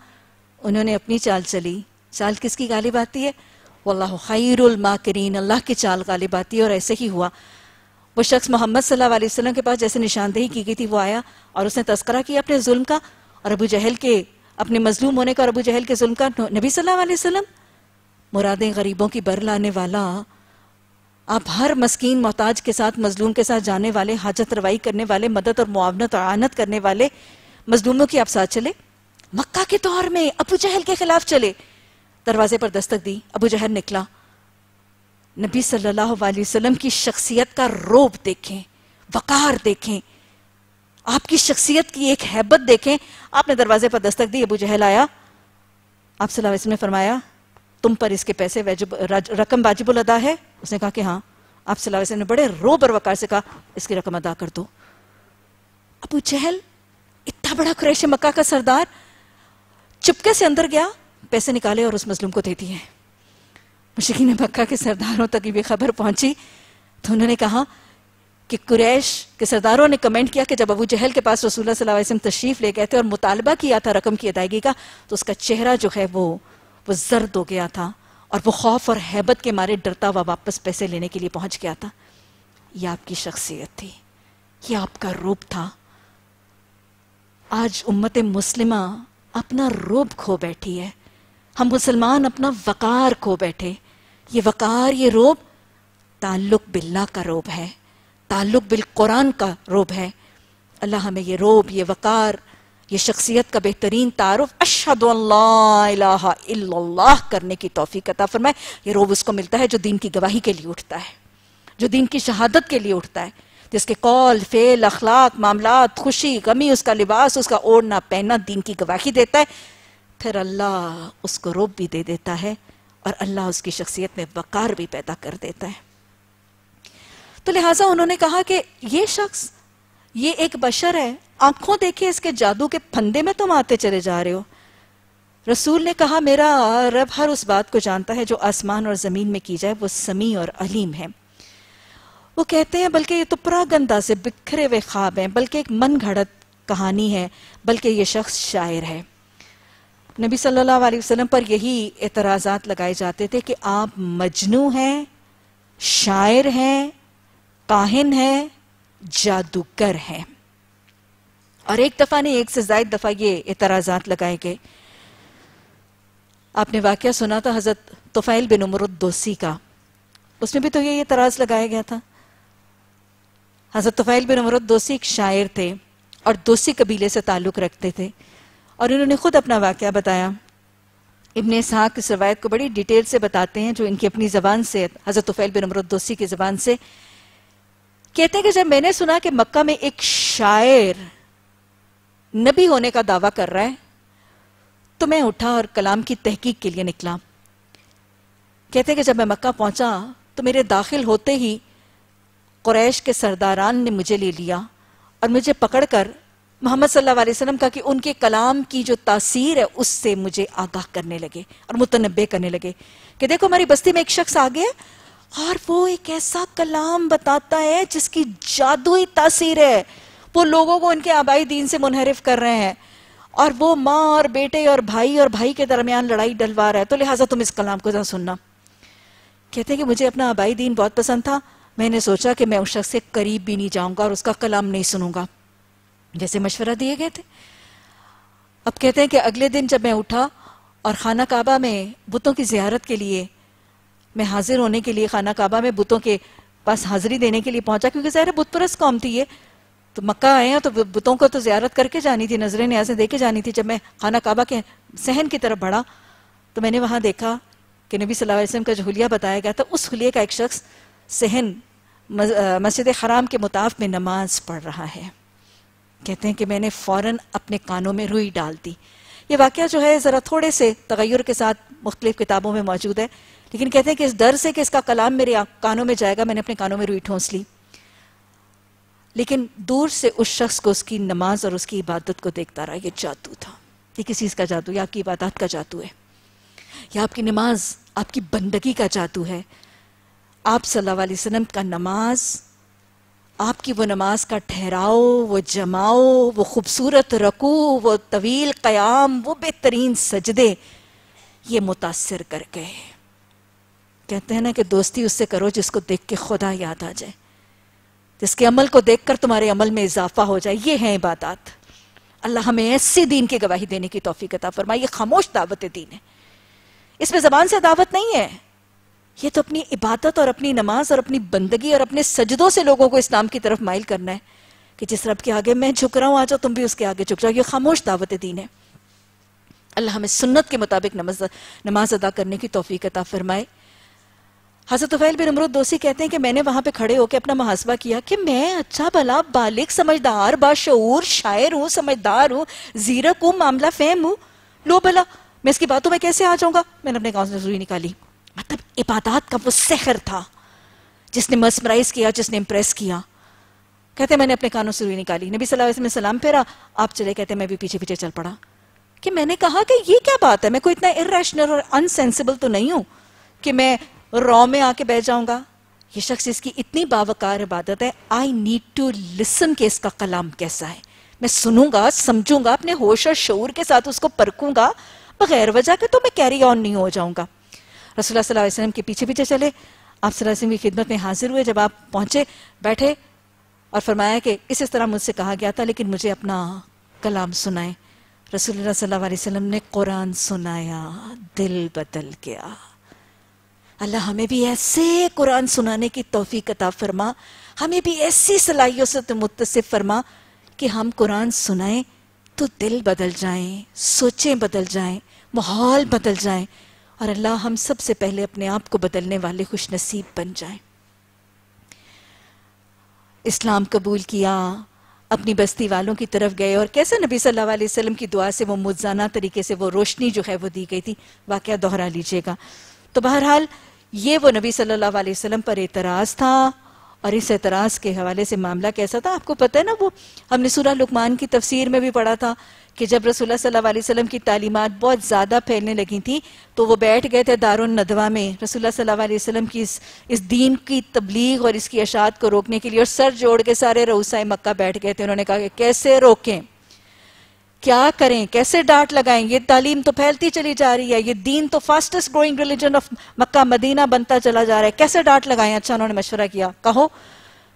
उन्होंने अपनी चाल चली चाल किसकी गालिब आती है खैरुल माकरीन अल्लाह की चाल गालिब आती है और ऐसे ही हुआ वो शख्स मोहम्मद सल्लल्लाहु अलैहि वसल्लम के पास जैसे निशानदेही की गई थी वो आया और उसने तस्करा किया अपने जुल्म का और अबू जहल के अपने मजलूम होने का और अबू जहल के जुल्म का नबी सल्लल्लाहु अलैहि वसल्लम मुरादें गरीबों की बर लाने वाला आप हर मस्किन मोहताज के साथ मजलूम के साथ जाने वाले हाजत रवाई करने वाले मदद और मुआवनत और आनत करने वाले मजलूमों की आप साथ चले मक्का के दौर में अबू जहल के खिलाफ चले दरवाजे पर दस्तक दी अबू जहर निकला नबी सल्लल्लाहु अलैहि वसल्लम की शख्सियत का रोब देखें वकार देखें आपकी शख्सियत की एक हैबत देखें आपने दरवाजे पर दस्तक दी अबू जहल आया आप सलाम ने फरमाया तुम पर इसके पैसे वैजब रकम वाजिबुल अदा है उसने कहा कि हाँ आप सलाम ने बड़े रोब और वकार से कहा इसकी रकम अदा कर दो अबू जहल इतना बड़ा क्रैश मक्का का सरदार चुपके से अंदर गया पैसे निकाले और उस मजलूम को दे दिए मशीन मक्का के सरदारों तक ये खबर पहुंची तो उन्होंने कहा कि कुरैश के सरदारों ने कमेंट किया कि जब अबू जहल के पास रसूल सल्लम तशरीफ ले गए थे और मुतालबा किया था रकम की अदायगी का तो उसका चेहरा जो है वो वो जर्द हो गया था और वो खौफ और हैबत के मारे डरता हुआ वापस पैसे लेने के लिए पहुंच गया था यह आपकी शख्सियत थी यह आपका रूप था आज उम्मत मुस्लिमा अपना रूप खो बैठी है हम मुसलमान अपना वकार खो बैठे ये वकार ये रोब ताल्लुक बिल्ला का रोब है ताल्लुक बिल कुरान का रोब है अल्लाह हमें ये रोब ये वकार ये शख्सियत का बेहतरीन तारफ अशद करने की तोफ़ी कता फरमाए ये रोब उसको मिलता है जो दीन की गवाही के लिए उठता है जो दीन की शहादत के लिए उठता है जिसके कौल फेल अखलाक मामला खुशी गमी उसका लिबास उसका ओढ़ना पहनना दीन की गवाही देता है फिर अल्लाह उसको रोब भी दे देता है और अल्लाह उसकी शख्सियत में वक़ार भी पैदा कर देता है तो लिहाजा उन्होंने कहा कि ये शख्स ये एक बशर है आंखों देखिए इसके जादू के फंदे में तुम आते चले जा रहे हो रसूल ने कहा मेरा रब हर उस बात को जानता है जो आसमान और ज़मीन में की जाए वो समी और अलीम है वो कहते हैं बल्कि ये तो प्रागंदा से बिखरे हुए ख्वाब हैं बल्कि एक मन घड़त कहानी है बल्कि ये शख्स शायर है नबी सल्लल्लाहु अलैहि वसल्लम पर यही एतराज़ात लगाए जाते थे कि आप मजनू हैं शायर हैं काहिन हैं जादूगर हैं और एक दफ़ा नहीं एक से जायद दफ़ा ये एतराज़ात लगाए गए आपने वाक़ सुना था हज़रत तुफ़ैल बिन उमरुद्दोसी का उसमें भी तो ये एतराज़ लगाया गया था हज़रत तुफ़ैल बिन उमरुद्दोसी एक शायर थे और दोसी कबीले से ताल्लुक़ रखते थे और इन्होंने खुद अपना वाक्य बताया इबन इसहाक इस रवायत को बड़ी डिटेल से बताते हैं जो इनकी अपनी ज़बान से हज़रत तुफ़ैल बिन अमरुद्दोसी की ज़बान से कहते हैं कि जब मैंने सुना कि मक्का में एक शायर नबी होने का दावा कर रहा है तो मैं उठा और कलाम की तहकीक के लिए निकला कहते हैं कि जब मैं मक्का पहुंचा तो मेरे दाखिल होते ही कुरैश के सरदारान ने मुझे ले लिया और मुझे पकड़कर मोहम्मद सल्लल्लाहु अलैहि वसल्लम का कि उनके कलाम की जो तासीर है उससे मुझे आगाह करने लगे और मुतनबे करने लगे कि देखो हमारी बस्ती में एक शख्स आ गया और वो एक ऐसा कलाम बताता है जिसकी जादुई तासीर है वो लोगों को उनके आबाई दीन से मुनहरिफ कर रहे हैं और वो माँ और बेटे और भाई और भाई के दरमियान लड़ाई डलवा रहा है तो लिहाजा तुम इस कलाम को जरा सुनना कहते हैं कि मुझे अपना आबाई दीन बहुत पसंद था मैंने सोचा कि मैं उस शख्स से करीब भी नहीं जाऊंगा और उसका कलाम नहीं सुनूंगा जैसे मशवरा दिए गए थे अब कहते हैं कि अगले दिन जब मैं उठा और खाना काबा में बुतों की जियारत के लिए मैं हाजिर होने के लिए खाना काबा में बुतों के पास हाजिरी देने के लिए पहुंचा क्योंकि जहर है कौम थी ये तो मक्का आए हैं तो बुतों को तो जियारत करके जानी थी नजरें न्याज दे देके जानी थी जब मैं खाना काबा के सहन की तरफ बढ़ा तो मैंने वहाँ देखा कि नबी सल्लल्लाहु का जो हुलिया बताया गया था उस हुलिया का एक शख्स सहन मस्जिद हराम के मुताफ में नमाज पढ़ रहा है कहते हैं कि मैंने फौरन अपने कानों में रुई डाल दी ये वाक़ जो है ज़रा थोड़े से तगैर के साथ मुख्तलिफ़ किताबों में मौजूद है लेकिन कहते हैं कि इस डर से कि इसका कलाम मेरे कानों में जाएगा मैंने अपने कानों में रुई ठोंस ली लेकिन दूर से उस शख्स को उसकी नमाज और उसकी इबादत को देखता रहा यह जादू था ये किसी चीज़ का जादू या आपकी इबादत का जादू है या आपकी नमाज आपकी बंदगी का जादू है आप सल्लल्लाहु अलैहि वसल्लम का नमाज आपकी वो नमाज का ठहराओ वो जमाओ वो खूबसूरत रकू वो तवील क़याम वो बेहतरीन सजदे ये मुतासर कर गए कहते हैं ना कि दोस्ती उससे करो जिसको देख के खुदा याद आ जाए जिसके अमल को देखकर तुम्हारे अमल में इजाफा हो जाए ये है इबादत अल्लाह हमें ऐसे दीन की गवाही देने की तोफीकता कता फरमाए ये खामोश दावत दीन है इसमें ज़बान से दावत नहीं है ये तो अपनी इबादत और अपनी नमाज और अपनी बंदगी और अपने सजदों से लोगों को इस्लाम की तरफ माइल करना है कि जिस रब के आगे मैं झुक रहा हूं आ जाओ तुम भी उसके आगे झुक जाओ ये खामोश दावत दीन है अल्लाह हमें सुन्नत के मुताबिक नमाज नमाज अदा करने की तोफीक अता फरमाए हजरत तुफैल बिन अमरुद दोसी कहते हैं कि मैंने वहां पे खड़े होकर अपना मुहासबा किया कि मैं अच्छा भला बालिक समझदार बाशूर शायर हूँ समझदार हूँ जीरक हूँ मामला फेम हूँ लो भला मैं इसकी बातों में कैसे आ जाऊंगा मैंने अपने गांव से जरूरी निकाली मतलब इबादत का वो सहर था जिसने मसमराइज किया जिसने इम्प्रेस किया कहते मैंने अपने कानों से रुई निकाली नबी सल्लल्लाहु अलैहि सलाम फेरा आप चले कहते मैं भी पीछे पीछे चल पड़ा कि मैंने कहा कि ये क्या बात है मैं कोई इतना इरेशनल और अनसेंसिबल तो नहीं हूं कि मैं रॉ में आके बैठ जाऊंगा ये शख्स इसकी इतनी बावकार इबादत है आई नीड टू लिसन के इसका कलाम कैसा है मैं सुनूंगा समझूंगा अपने होश और शोर के साथ उसको परखूंगा बगैर वजह के तो मैं कैरी ऑन नहीं हो जाऊंगा रसुल्ला सल्लल्लाहु अलैहि के पीछे पीछे चले आप सल्लल्लाहु की खिदमत में हाजिर हुए जब आप पहुंचे बैठे और फरमाया कि इस तरह मुझसे कहा गया था लेकिन मुझे अपना कलाम सुनाए रसुल्ला सल्लल्लाहु ने कुरान सुनाया दिल बदल गया अल्लाह हमें भी ऐसे कुरान सुनाने की तोफ़ी कता फरमा हमें भी ऐसी सलाहियों से तो मुतसफ़ फरमा कि हम कुरान सुनाएं तो दिल बदल जाएं सोचें बदल जाएं माहौल बदल जाएं और अल्लाह हम सबसे पहले अपने आप को बदलने वाले खुश नसीब बन जाए इस्लाम कबूल किया अपनी बस्ती वालों की तरफ गए और कैसे नबी सल्लल्लाहु अलैहि वसल्लम की दुआ से वो मुजाना तरीके से वो रोशनी जो है वो दी गई थी वाक्य दोहरा लीजिएगा तो बहरहाल ये वो नबी सल्लल्लाहु अलैहि वसल्लम पर एतराज़ था और इस एतराज़ के हवाले से मामला कैसा था आपको पता है ना वो हमने सूरा लुकमान की तफसीर में भी पढ़ा था कि जब रसूल सल्लल्लाहु अलैहि वसल्लम की तालीमत बहुत ज़्यादा फैलने लगी थी तो वो बैठ गए थे दारुन नदवा में रसूल सल्लल्लाहु अलैहि वसल्लम की इस इस दीन की तबलीग और इसकी अशात को रोकने के लिए और सर जोड़ के सारे रऊसाए मक्का बैठ गए थे उन्होंने कहा कि कैसे रोकें क्या करें कैसे डांट लगाएं ये तालीम तो फैलती चली जा रही है ये दीन तो fastest growing religion of Mecca Medina बनता चला जा रहा है कैसे डांट लगाएं अच्छा उन्होंने मशवरा किया कहो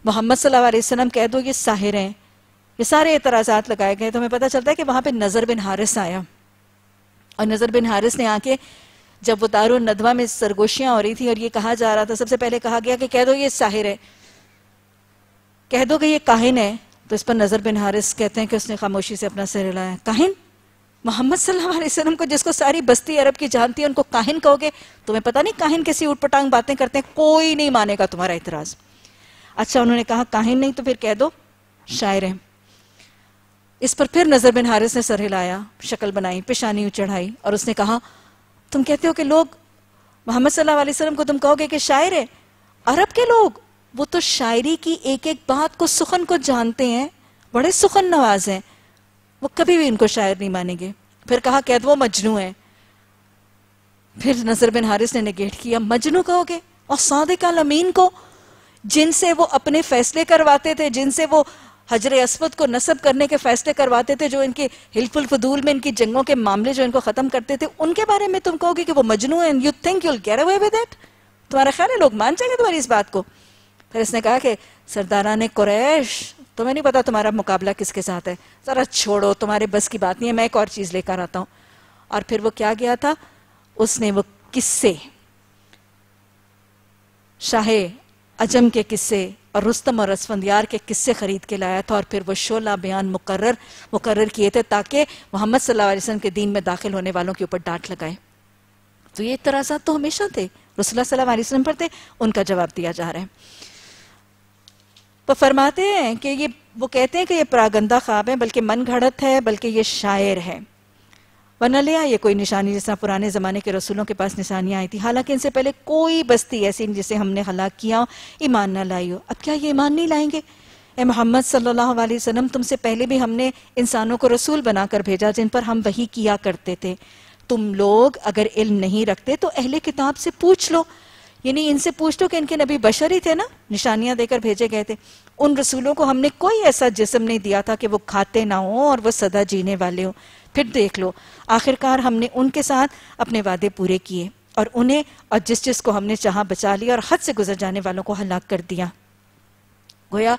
मोहम्मद सल्लल्लाहु अलैहि वसल्लम कह दो ये साहिर हैं ये सारे एतराज़ात लगाए गए तो हमें पता चलता है कि वहां पर नज़र बिन हारिस आया और नज़र बिन हारिस ने आके जब वो दारुल नदवा में सरगोशियां हो रही थी और ये कहा जा रहा था सबसे पहले कहा गया कि कह दो ये साहिर है कह दो कि ये काहिन है तो इस पर नज़र बिन हारिस कहते हैं कि उसने खामोशी से अपना सिर हिलाया काहिन मोहम्मद सल्लल्लाहु अलैहि वसल्लम को जिसको सारी बस्ती अरब की जानती है उनको काहिन कहोगे तुम्हें पता नहीं काहिन कैसी पटांग बातें करते हैं कोई नहीं मानेगा तुम्हारा इतराज़ अच्छा उन्होंने कहा काहिन नहीं तो फिर कह दो शायर है इस पर फिर नजर बिन हारिस ने सर हिलाया शक्ल बनाई पेशानी चढ़ाई और उसने कहा तुम कहते हो कि लोग मोहम्मद सल्लल्लाहु अलैहि वसल्लम को तुम कहोगे कि शायर है अरब के लोग वो तो शायरी की एक एक बात को सुखन को जानते हैं बड़े सुखन नवाज हैं वो कभी भी इनको शायर नहीं मानेंगे फिर कहा कैद वो मजनू है फिर नजर बिन हारिस ने निगेट किया मजनू कहोगे और सादिक अमीन को जिनसे वो अपने फैसले करवाते थे जिनसे वो हजर असवद को नस्ब करने के फैसले करवाते थे जो इनके हिलफुल फदूल में इनकी जंगों के मामले जो इनको ख़त्म करते थे उनके बारे में तुम कहोगे कि वो मजनू and you think you'll get away with तुम्हारा ख्याल है लोग मान जाएंगे तुम्हारी इस बात को फिर इसने कहा कि सरदारा ने कुरैश तुम्हें नहीं पता तुम्हारा मुकाबला किसके साथ है ज़रा छोड़ो तुम्हारे बस की बात नहीं है मैं एक और चीज़ लेकर आता हूँ और फिर वो क्या गया था उसने वो किस्से शाहे अजम के किस्से और रुस्तम और रसफंदियार के किस्से खरीद के लाया था और फिर वो शोला बयान मुकर मुकर किए थे ताकि मोहम्मद सल्लल्लाहु अलैहि वसल्लम के दीन में दाखिल होने वालों के ऊपर डांट लगाए तो ये तराजा तो हमेशा थे रसुल्ला सल्लल्लाहु अलैहि वसल्लम पर थे उनका जवाब दिया जा रहा है वो फरमाते हैं कि ये वो कहते हैं कि ये प्रागंदा ख्वाब है बल्कि मन घड़त है बल्कि ये शायर है वरना ले आइए कोई निशानी जिस पुराने ज़माने के रसूलों के पास निशानियाँ आई थी हालांकि इनसे पहले कोई बस्ती ऐसी जिसे हमने हलाक किया हो ईमान ना लाई हो अब क्या ये ईमान नहीं लाएंगे ए मोहम्मद सल्लल्लाहु अलैहि वसल्लम तुमसे पहले भी हमने इंसानों को रसूल बनाकर भेजा जिन पर हम वही किया करते थे तुम लोग अगर इल्म नहीं रखते तो अहले किताब से पूछ लो यानी इनसे पूछ लो कि इनके नबी बशर ही थे ना निशानियां देकर भेजे गए थे उन रसूलों को हमने कोई ऐसा जिसम नहीं दिया था कि वो खाते ना हो और वो सदा जीने वाले हों फिर देख लो आखिरकार हमने उनके साथ अपने वादे पूरे किए और उन्हें और जिस जिस को हमने चाह बचा लिया और हद से गुजर जाने वालों को हलाक कर दिया गोया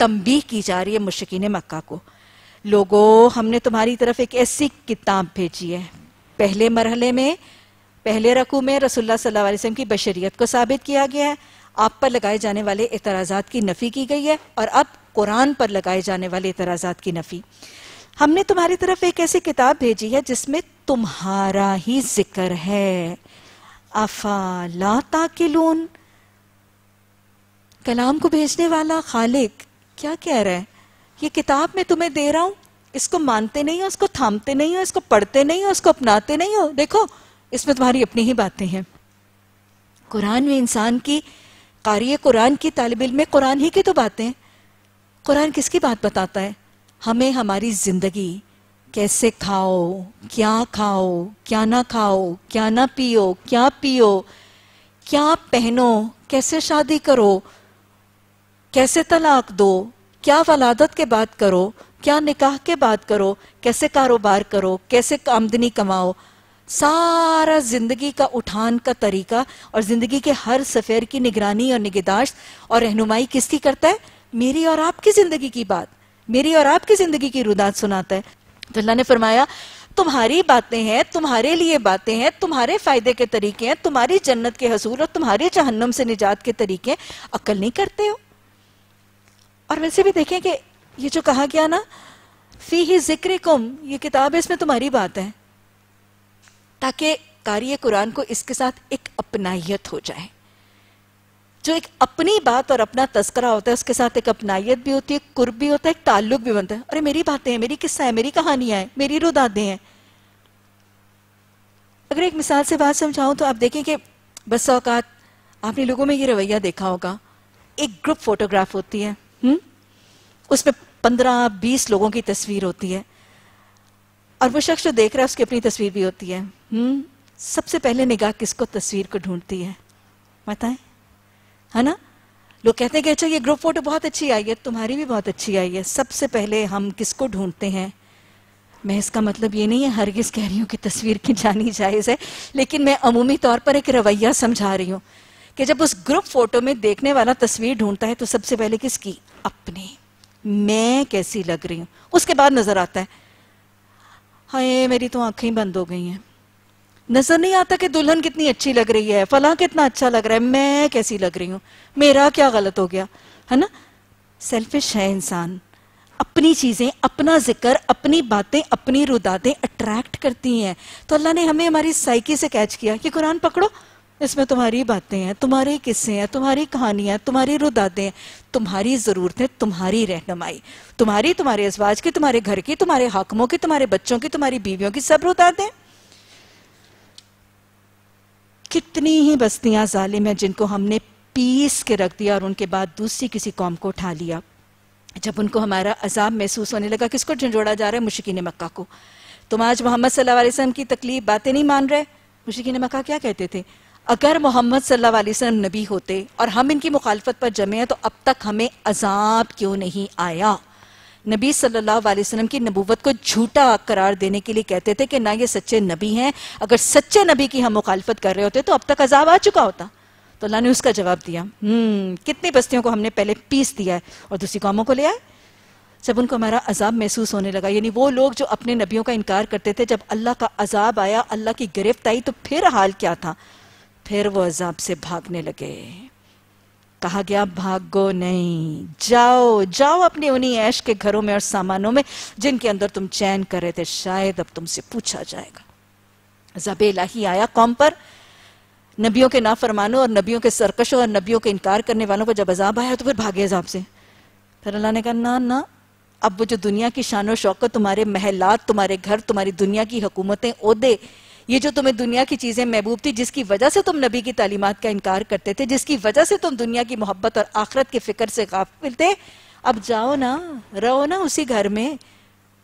तमबी की जा रही है मुश्किन मक्का को लोगों हमने तुम्हारी तरफ एक ऐसी किताब भेजी है पहले मरहले में पहले रकू में रसुल्ला सल्लल्लाहु की बशरीत को साबित किया गया है आप पर लगाए जाने वाले एतराज़ात की नफ़ी की गई है और अब कुरान पर लगाए जाने वाले एतराजा की नफ़ी हमने तुम्हारी तरफ एक ऐसी किताब भेजी है जिसमें तुम्हारा ही जिक्र है अफाला ताकिलून कलाम को भेजने वाला खालिक क्या कह रहा है ये किताब मैं तुम्हें दे रहा हूं इसको मानते नहीं हो इसको थामते नहीं हो इसको पढ़ते नहीं हो इसको अपनाते नहीं हो देखो इसमें तुम्हारी अपनी ही बातें हैं कुरान में इंसान की कारी कुरान की तालब में कुरान ही की तो बातें कुरान किसकी बात बताता है हमें हमारी ज़िंदगी कैसे खाओ क्या खाओ क्या ना खाओ क्या ना पियो क्या पियो क्या पहनो कैसे शादी करो कैसे तलाक दो क्या वलादत के बात करो क्या निकाह के बात करो कैसे कारोबार करो कैसे आमदनी कमाओ सारा जिंदगी का उठान का तरीका और जिंदगी के हर सफेर की निगरानी और निगहदाश्त और रहनुमाई किसकी करता है मेरी और आपकी जिंदगी की बात मेरी और आपकी जिंदगी की रुदात सुनाता है तो अल्लाह ने फरमाया तुम्हारी बातें हैं तुम्हारे लिए बातें हैं तुम्हारे फायदे के तरीके हैं तुम्हारी जन्नत के हसूल और तुम्हारे जहन्नम से निजात के तरीके अक्ल नहीं करते हो और वैसे भी देखें कि ये जो कहा गया ना फी ही जिक्र कुम ये किताब है इसमें तुम्हारी बात है ताकि कार्य कुरान को इसके साथ एक अपनाइत हो जाए जो एक अपनी बात और अपना तस्करा होता है उसके साथ एक अपनाइत भी होती है कुर्ब भी होता है एक ताल्लुक भी बनता है अरे मेरी बातें हैं मेरी किस्सा है मेरी कहानियां हैं मेरी रुदादे हैं अगर एक मिसाल से बात समझाऊं तो आप देखें कि बस औकात आपने लोगों में ये रवैया देखा होगा एक ग्रुप फोटोग्राफ होती है उसमें पंद्रह बीस लोगों की तस्वीर होती है और वो शख्स जो देख रहा है उसकी अपनी तस्वीर भी होती है सबसे पहले निगाह किसको तस्वीर को ढूंढती है बताएं है ना लोग कहते हैं कि अच्छा ये ग्रुप फोटो बहुत अच्छी आई है तुम्हारी भी बहुत अच्छी आई है सबसे पहले हम किसको ढूंढते हैं मैं इसका मतलब ये नहीं है हरगिज कह रही हूँ कि तस्वीर की जानी जायज़ है लेकिन मैं अमूमी तौर पर एक रवैया समझा रही हूँ कि जब उस ग्रुप फोटो में देखने वाला तस्वीर ढूंढता है तो सबसे पहले किसकी अपनी मैं कैसी लग रही हूँ उसके बाद नजर आता है हाय मेरी तो आंखें बंद हो गई हैं नजर नहीं आता कि दुल्हन कितनी अच्छी लग रही है फला कितना अच्छा लग रहा है मैं कैसी लग रही हूं मेरा क्या गलत हो गया है ना सेल्फिश है इंसान अपनी चीज़ें अपना जिक्र अपनी बातें अपनी रुदातें अट्रैक्ट करती हैं तो अल्लाह ने हमें हमारी साइकी से कैच किया कि कुरान पकड़ो इसमें तुम्हारी बातें हैं तुम्हारे किस्से हैं तुम्हारी कहानियां तुम्हारी रुदातें हैं तुम्हारी ज़रूरतें तुम्हारी रहनुमाई तुम्हारी तुम्हारे इसवाज की तुम्हारे घर की तुम्हारे हाकमों की तुम्हारे बच्चों की तुम्हारी बीवियों की सब रुदातें कितनी ही बस्तियां जालिम हैं जिनको हमने पीस के रख दिया और उनके बाद दूसरी किसी कौम को उठा लिया जब उनको हमारा अजाब महसूस होने लगा किसको झंझोड़ा जा रहा है मुशिकिन मक्का को तुम आज मोहम्मद सल्लल्लाहु अलैहि वसल्लम की तकलीफ बातें नहीं मान रहे ने मक्का क्या कहते थे अगर मोहम्मद सल्लल्लाहु अलैहि वसल्लम नबी होते और हम इनकी मुखालफत पर जमे हैं तो अब तक हमें अजाब क्यों नहीं आया नबी सल्लल्लाहु अलैहि वसल्लम की नबूवत को झूठा करार देने के लिए कहते थे कि ना ये सच्चे नबी हैं अगर सच्चे नबी की हम मुखालफत कर रहे होते तो अब तक अजाब आ चुका होता तो अल्लाह ने उसका जवाब दिया हम्म, कितनी बस्तियों को हमने पहले पीस दिया है और दूसरी कौमों को ले आए जब उनको हमारा अजाब महसूस होने लगा यानी वो लोग जो अपने नबियों का इनकार करते थे जब अल्लाह का अजाब आया अल्लाह की गिरफ्त आई तो फिर हाल क्या था फिर वो अजाब से भागने लगे कहा गया भागो नहीं जाओ जाओ अपने उन्हीं ऐश के घरों में और सामानों में जिनके अंदर तुम चैन कर रहे थे शायद अब तुमसे पूछा जाएगा जबेला ही आया कौम पर नबियों के नाफरमानों और नबियों के सरकशों और नबियों के इनकार करने वालों को जब अजाब आया तो फिर भागे अजाब से फिर अल्लाह ने कहा ना ना अब वो जो दुनिया की शान और शौकत तुम्हारे महलात तुम्हारे घर तुम्हारी दुनिया की हुकूमतें ओदे ये जो तुम्हें दुनिया की चीज़ें महबूब थी जिसकी वजह से तुम नबी की तालीमत का इनकार करते थे जिसकी वजह से तुम दुनिया की मोहब्बत और आखरत की फ़िक्र से काफिल थे अब जाओ ना रहो ना उसी घर में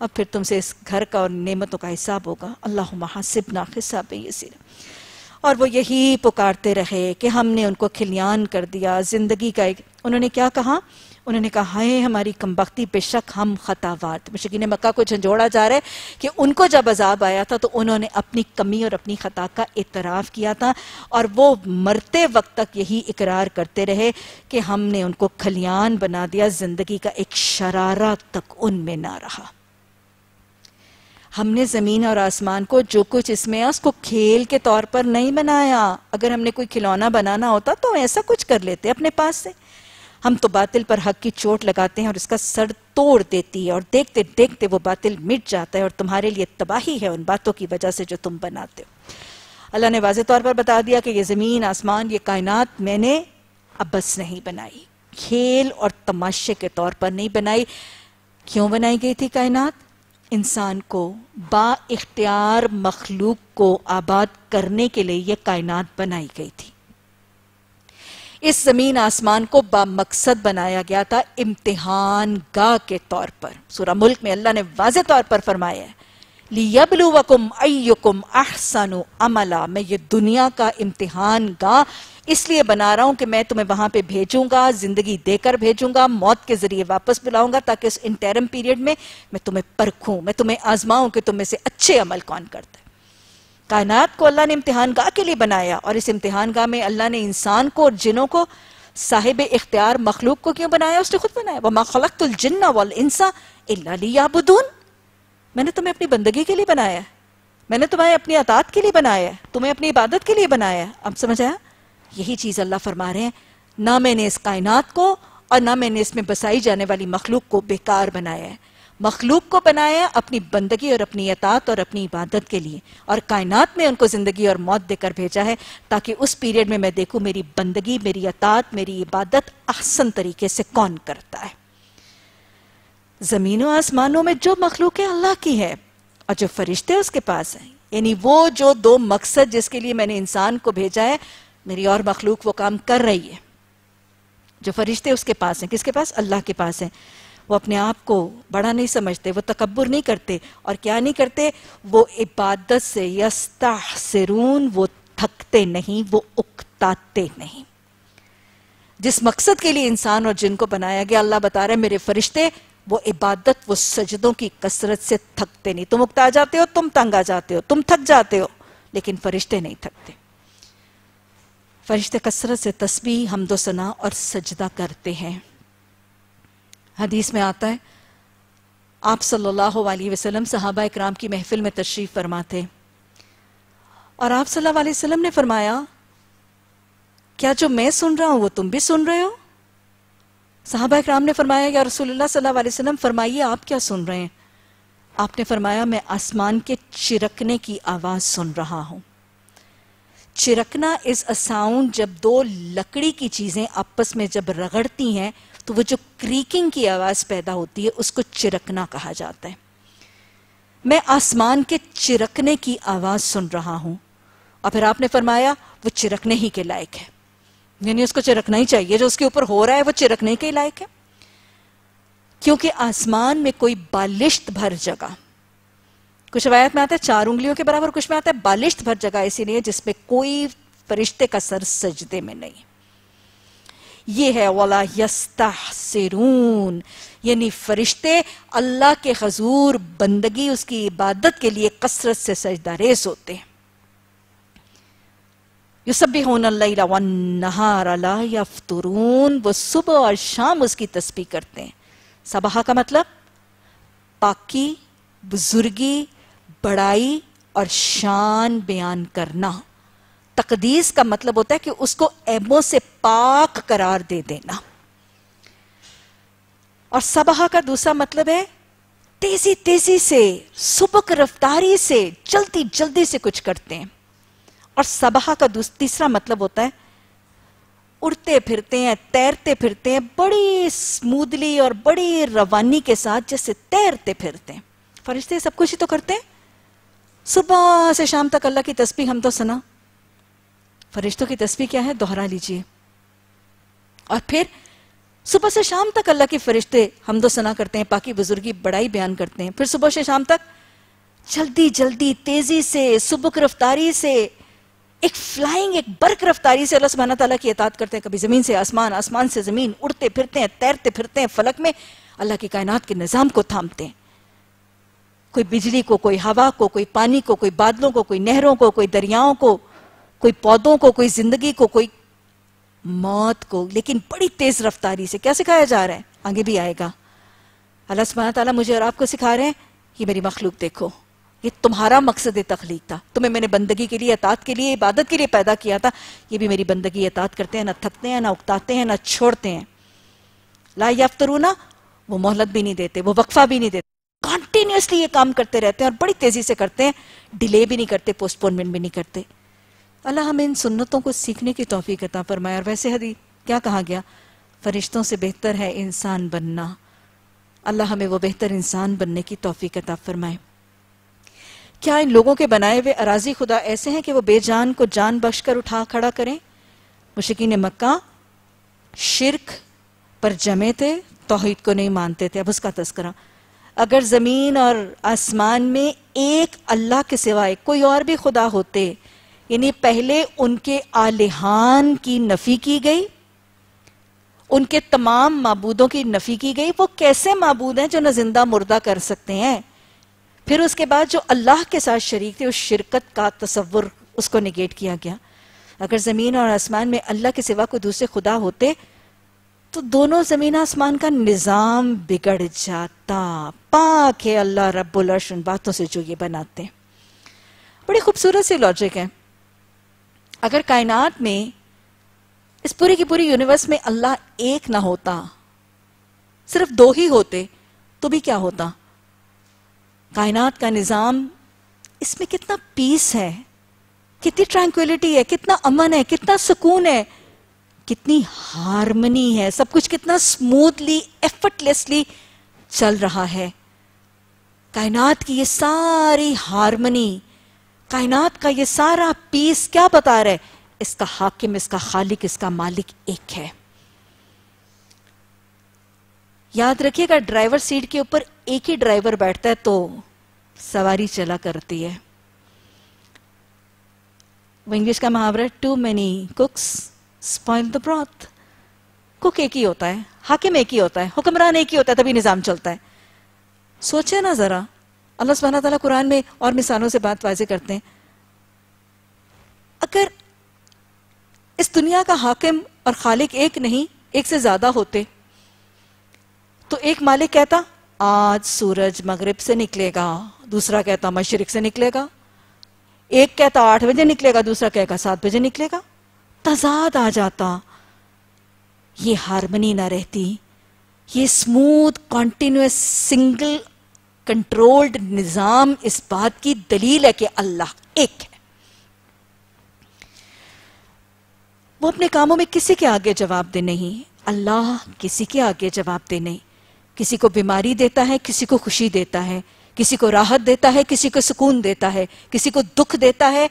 अब फिर तुमसे इस घर का और नेमतों का हिसाब होगा अल्लाह महासिब ना हिसाब यसीरा और वो यही पुकारते रहे कि हमने उनको खिलियान कर दिया ज़िंदगी का एक उन्होंने क्या कहा उन्होंने कहा है हमारी कमबख्ती बेशक हम खतावार मुशकिन मक्का को झंझोड़ा जा रहा है कि उनको जब अजाब आया था तो उन्होंने अपनी कमी और अपनी खता का इतराफ़ किया था और वो मरते वक्त तक यही इकरार करते रहे कि हमने उनको खलियान बना दिया ज़िंदगी का एक शरारा तक उनमें ना रहा हमने ज़मीन और आसमान को जो कुछ इसमें है उसको खेल के तौर पर नहीं बनाया अगर हमने कोई खिलौना बनाना होता तो ऐसा कुछ कर लेते अपने पास से हम तो बातिल पर हक की चोट लगाते हैं और इसका सर तोड़ देती है और देखते देखते वो बातिल मिट जाता है और तुम्हारे लिए तबाही है उन बातों की वजह से जो तुम बनाते हो अल्लाह ने वाज तौर पर बता दिया कि ये ज़मीन आसमान ये कायनात मैंने अबस नहीं बनाई खेल और तमाशे के तौर पर नहीं बनाई क्यों बनाई गई थी कायनात इंसान को बाख्तियार मखलूक को आबाद करने के लिए यह कायनात बनाई गई थी इस जमीन आसमान को बामकसद बनाया गया था इम्तिहान गा के तौर पर सूरा मुल्क में अल्लाह ने वाज तौर पर फरमाया है लियबलू अयुकुम अहसनु अमला मैं ये दुनिया का इम्तिहान गाह इसलिए बना रहा हूं कि मैं तुम्हें वहां पे भेजूंगा जिंदगी देकर भेजूंगा मौत के जरिए वापस बुलाऊंगा ताकि इस इंटरम पीरियड में मैं तुम्हें परखूं मैं तुम्हें आजमाऊं कि तुम में से अच्छे अमल कौन करता है कायनात को अल्लाह ने इम्तहान गाह के लिए बनाया और इस इम्तहान गाह में अल्लाह ने इंसान को और जिनों को साहिब इख्तियार मखलूक को क्यों बनाया उसने खुद बनाया वमा खलकतुलजिन्ना वल इंसा इलाबुदून मैंने तुम्हें अपनी बंदगी के लिए बनाया है मैंने तुम्हें अपनी अतात के लिए बनाया है तुम्हें अपनी इबादत के लिए बनाया है अब समझ आया यही चीज़ अल्लाह फरमा रहे हैं ना मैंने इस कायनात को और ना मैंने इसमें बसाई जाने वाली मखलूक को बेकार बनाया है मखलूक को बनाया अपनी बंदगी और अपनी अतात और अपनी इबादत के लिए और कायनात में उनको ज़िंदगी और मौत देकर भेजा है ताकि उस पीरियड में मैं देखूँ मेरी बंदगी मेरी अतात मेरी इबादत आसन तरीके से कौन करता है ज़मीनों आसमानों में जो मखलूक है अल्लाह की है और जो फरिश्ते उसके पास हैं यानी वो जो दो मकसद जिसके लिए मैंने इंसान को भेजा है मेरी और मखलूक वो काम कर रही है जो फरिश्ते उसके पास हैं किसके पास अल्लाह के पास हैं वो अपने आप को बड़ा नहीं समझते वो तकबर नहीं करते और क्या नहीं करते वो इबादत से यस्ता सरून वो थकते नहीं वो उकताते नहीं जिस मकसद के लिए इंसान और जिन को बनाया गया अल्लाह बता रहे मेरे फरिश्ते वो इबादत वो सजदों की कसरत से थकते नहीं तुम उकता जाते हो तुम तंग आ जाते हो तुम थक जाते हो लेकिन फरिश्ते नहीं थकते फरिश्ते कसरत से तस्बी हमदोसना और सजदा करते हैं हदीस में आता है आप सल्लल्लाहु अलैहि वसल्लम सहाबा इकराम की महफिल में तशरीफ़ फरमा थे और आप सल्लल्लाहु अलैहि वसल्लम ने फरमाया क्या जो मैं सुन रहा हूं वो तुम भी सुन रहे हो साहबा कराम ने फरमाया या रसूलुल्लाह सल्लल्लाहु अलैहि वसल्लम फरमाइए आप क्या सुन रहे हैं आपने फरमाया मैं आसमान के चिरकने की आवाज़ सुन रहा हूं चिरकना इज़ अ साउंड जब दो लकड़ी की चीज़ें आपस में जब रगड़ती हैं तो वो जो क्रीकिंग की आवाज़ पैदा होती है उसको चिरकना कहा जाता है मैं आसमान के चिरकने की आवाज़ सुन रहा हूं और फिर आपने फरमाया वो चिरकने ही के लायक है यानी उसको चिरकना ही चाहिए जो उसके ऊपर हो रहा है वो चिरकने के लायक है क्योंकि आसमान में कोई बालिश्त भर जगह कुछ रवायत में आता है चार उंगलियों के बराबर कुछ में आता है बालिश्त भर जगह ऐसी नहीं है जिसमें कोई फरिश्ते का सर सजदे में नहीं ये है वाला यस्तरून यानी फरिश्ते अल्लाह के हजूर बंदगी उसकी इबादत के लिए कसरत से सजदारेज होते हैं युसबिहारफ्तरून वो सुबह और शाम उसकी तस्बीह करते हैं सबहा का मतलब पाकी बुजुर्गी बड़ाई और शान बयान करना तकदीस का मतलब होता है कि उसको ऐबों से पाक करार दे देना और सबाह का दूसरा मतलब है तेजी तेजी से सुबक रफ्तारी से जल्दी जल्दी से कुछ करते हैं और सबहा का तीसरा मतलब होता है उड़ते फिरते हैं तैरते फिरते हैं बड़ी स्मूदली और बड़ी रवानी के साथ जैसे तैरते फिरते हैं फरिश्ते सब कुछ ही तो करते हैं सुबह से शाम तक अल्लाह की तस्वीर हम तो सुना फरिश्तों की तस्वीर क्या है दोहरा लीजिए और फिर सुबह से शाम तक अल्लाह के फरिश्ते हमदो सना करते हैं पाकि बुजुर्गी बड़ाई बयान करते हैं फिर सुबह से शाम तक जल्दी जल्दी तेजी से सुबुक रफ्तारी से एक फ्लाइंग एक बर्क रफ्तारी से अल्लाह सुबहाना तला की अतात करते हैं कभी ज़मीन से आसमान आसमान से ज़मीन उड़ते फिरते हैं तैरते फिरते हैं फलक में अल्लाह की कायनात के निज़ाम को थामते हैं कोई बिजली को कोई हवा को कोई पानी को कोई बादलों को कोई नहरों को कोई दरियाओं को कोई पौधों को कोई जिंदगी को कोई मौत को लेकिन बड़ी तेज रफ्तारी से क्या सिखाया जा रहा है आगे भी आएगा अल्लाह सुबहाना तला मुझे और आपको सिखा रहे हैं ये मेरी मखलूक देखो ये तुम्हारा मकसद तखलीक था तुम्हें मैंने बंदगी के लिए अतात के लिए इबादत के लिए पैदा किया था ये भी मेरी बंदगी अतात करते हैं ना थकते हैं ना उकताते हैं ना छोड़ते हैं ला ना वो मोहलत भी नहीं देते वो वक्फा भी नहीं देते कंटिन्यूसली ये काम करते रहते हैं और बड़ी तेजी से करते हैं डिले भी नहीं करते पोस्टपोनमेंट भी नहीं करते अल्लाह हमें इन सुन्नतों को सीखने की तोफ़ी कता फरमाए और वैसे हदी क्या कहा गया फरिश्तों से बेहतर है इंसान बनना अल्लाह हमें वो बेहतर इंसान बनने की तोफ़ी कता फरमाए क्या इन लोगों के बनाए हुए अराजी खुदा ऐसे हैं कि वो बेजान को जान बख्श कर उठा खड़ा करें मुशकिन मक्का शिरक पर जमे थे तोहद को नहीं मानते थे अब उसका तस्करा अगर ज़मीन और आसमान में एक अल्लाह के सिवाय कोई और भी खुदा होते यानी पहले उनके आलिहान की नफी की गई उनके तमाम मबूदों की नफी की गई वो कैसे मबूद हैं जो न जिंदा मुर्दा कर सकते हैं फिर उसके बाद जो अल्लाह के साथ शरीक थे उस शिरकत का तस्वुर उसको निगेट किया गया अगर ज़मीन और आसमान में अल्लाह के सिवा को दूसरे खुदा होते तो दोनों ज़मीन आसमान का निज़ाम बिगड़ जाता पाक है अल्लाह रब्बुल अर्श उन बातों से जो ये बनाते हैं बड़ी खूबसूरत सी लॉजिक है अगर कायनात में इस पूरी की पूरी यूनिवर्स में अल्लाह एक ना होता सिर्फ दो ही होते तो भी क्या होता कायनात का निज़ाम इसमें कितना पीस है कितनी ट्रैंक्विलिटी है कितना अमन है कितना सुकून है कितनी हारमनी है सब कुछ कितना स्मूथली एफर्टलेसली चल रहा है कायनात की ये सारी हारमनी कायनात का ये सारा पीस क्या बता रहे इसका हाकिम इसका खालिक इसका मालिक एक है याद रखिएगा ड्राइवर सीट के ऊपर एक ही ड्राइवर बैठता है तो सवारी चला करती है वो इंग्लिश का मुहावरा too many cooks spoil the broth cook एक ही होता है हाकिम एक ही होता है हुक्मरान एक ही होता है तभी निज़ाम चलता है सोचे ना ज़रा अल्लाह सुबहाना तला कुरान में और मिसालों से बात वाजे करते हैं अगर इस दुनिया का हाकिम और खालिक एक नहीं एक से ज़्यादा होते तो एक मालिक कहता आज सूरज मगरिब से निकलेगा दूसरा कहता मशरक से निकलेगा एक कहता आठ बजे निकलेगा दूसरा कहेगा सात बजे निकलेगा तजाद आ जाता ये हारमनी ना रहती ये स्मूथ कॉन्टिन्यूस सिंगल कंट्रोल्ड निजाम इस बात की दलील है कि अल्लाह एक है वो अपने कामों में किसी के आगे जवाब दे नहीं अल्लाह किसी के आगे जवाब दे नहीं किसी को बीमारी देता है किसी को खुशी देता है किसी को राहत देता है किसी को सुकून देता है किसी को दुख देता है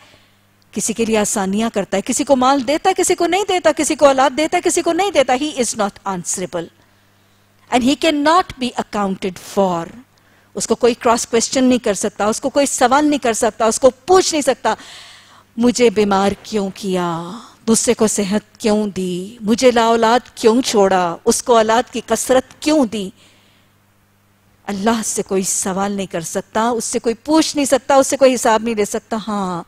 किसी के लिए आसानियां करता है किसी को माल देता है किसी को नहीं देता किसी को औलाद देता है किसी को नहीं देता he is not answerable and he can not be accounted for उसको कोई क्रॉस क्वेश्चन नहीं कर सकता उसको कोई सवाल नहीं कर सकता उसको पूछ नहीं सकता मुझे बीमार क्यों किया दूसरे को सेहत क्यों दी मुझे लाओलाद क्यों छोड़ा उसको औलाद की कसरत क्यों दी अल्लाह से कोई सवाल नहीं कर सकता उससे कोई पूछ नहीं सकता उससे कोई हिसाब नहीं ले सकता हाँ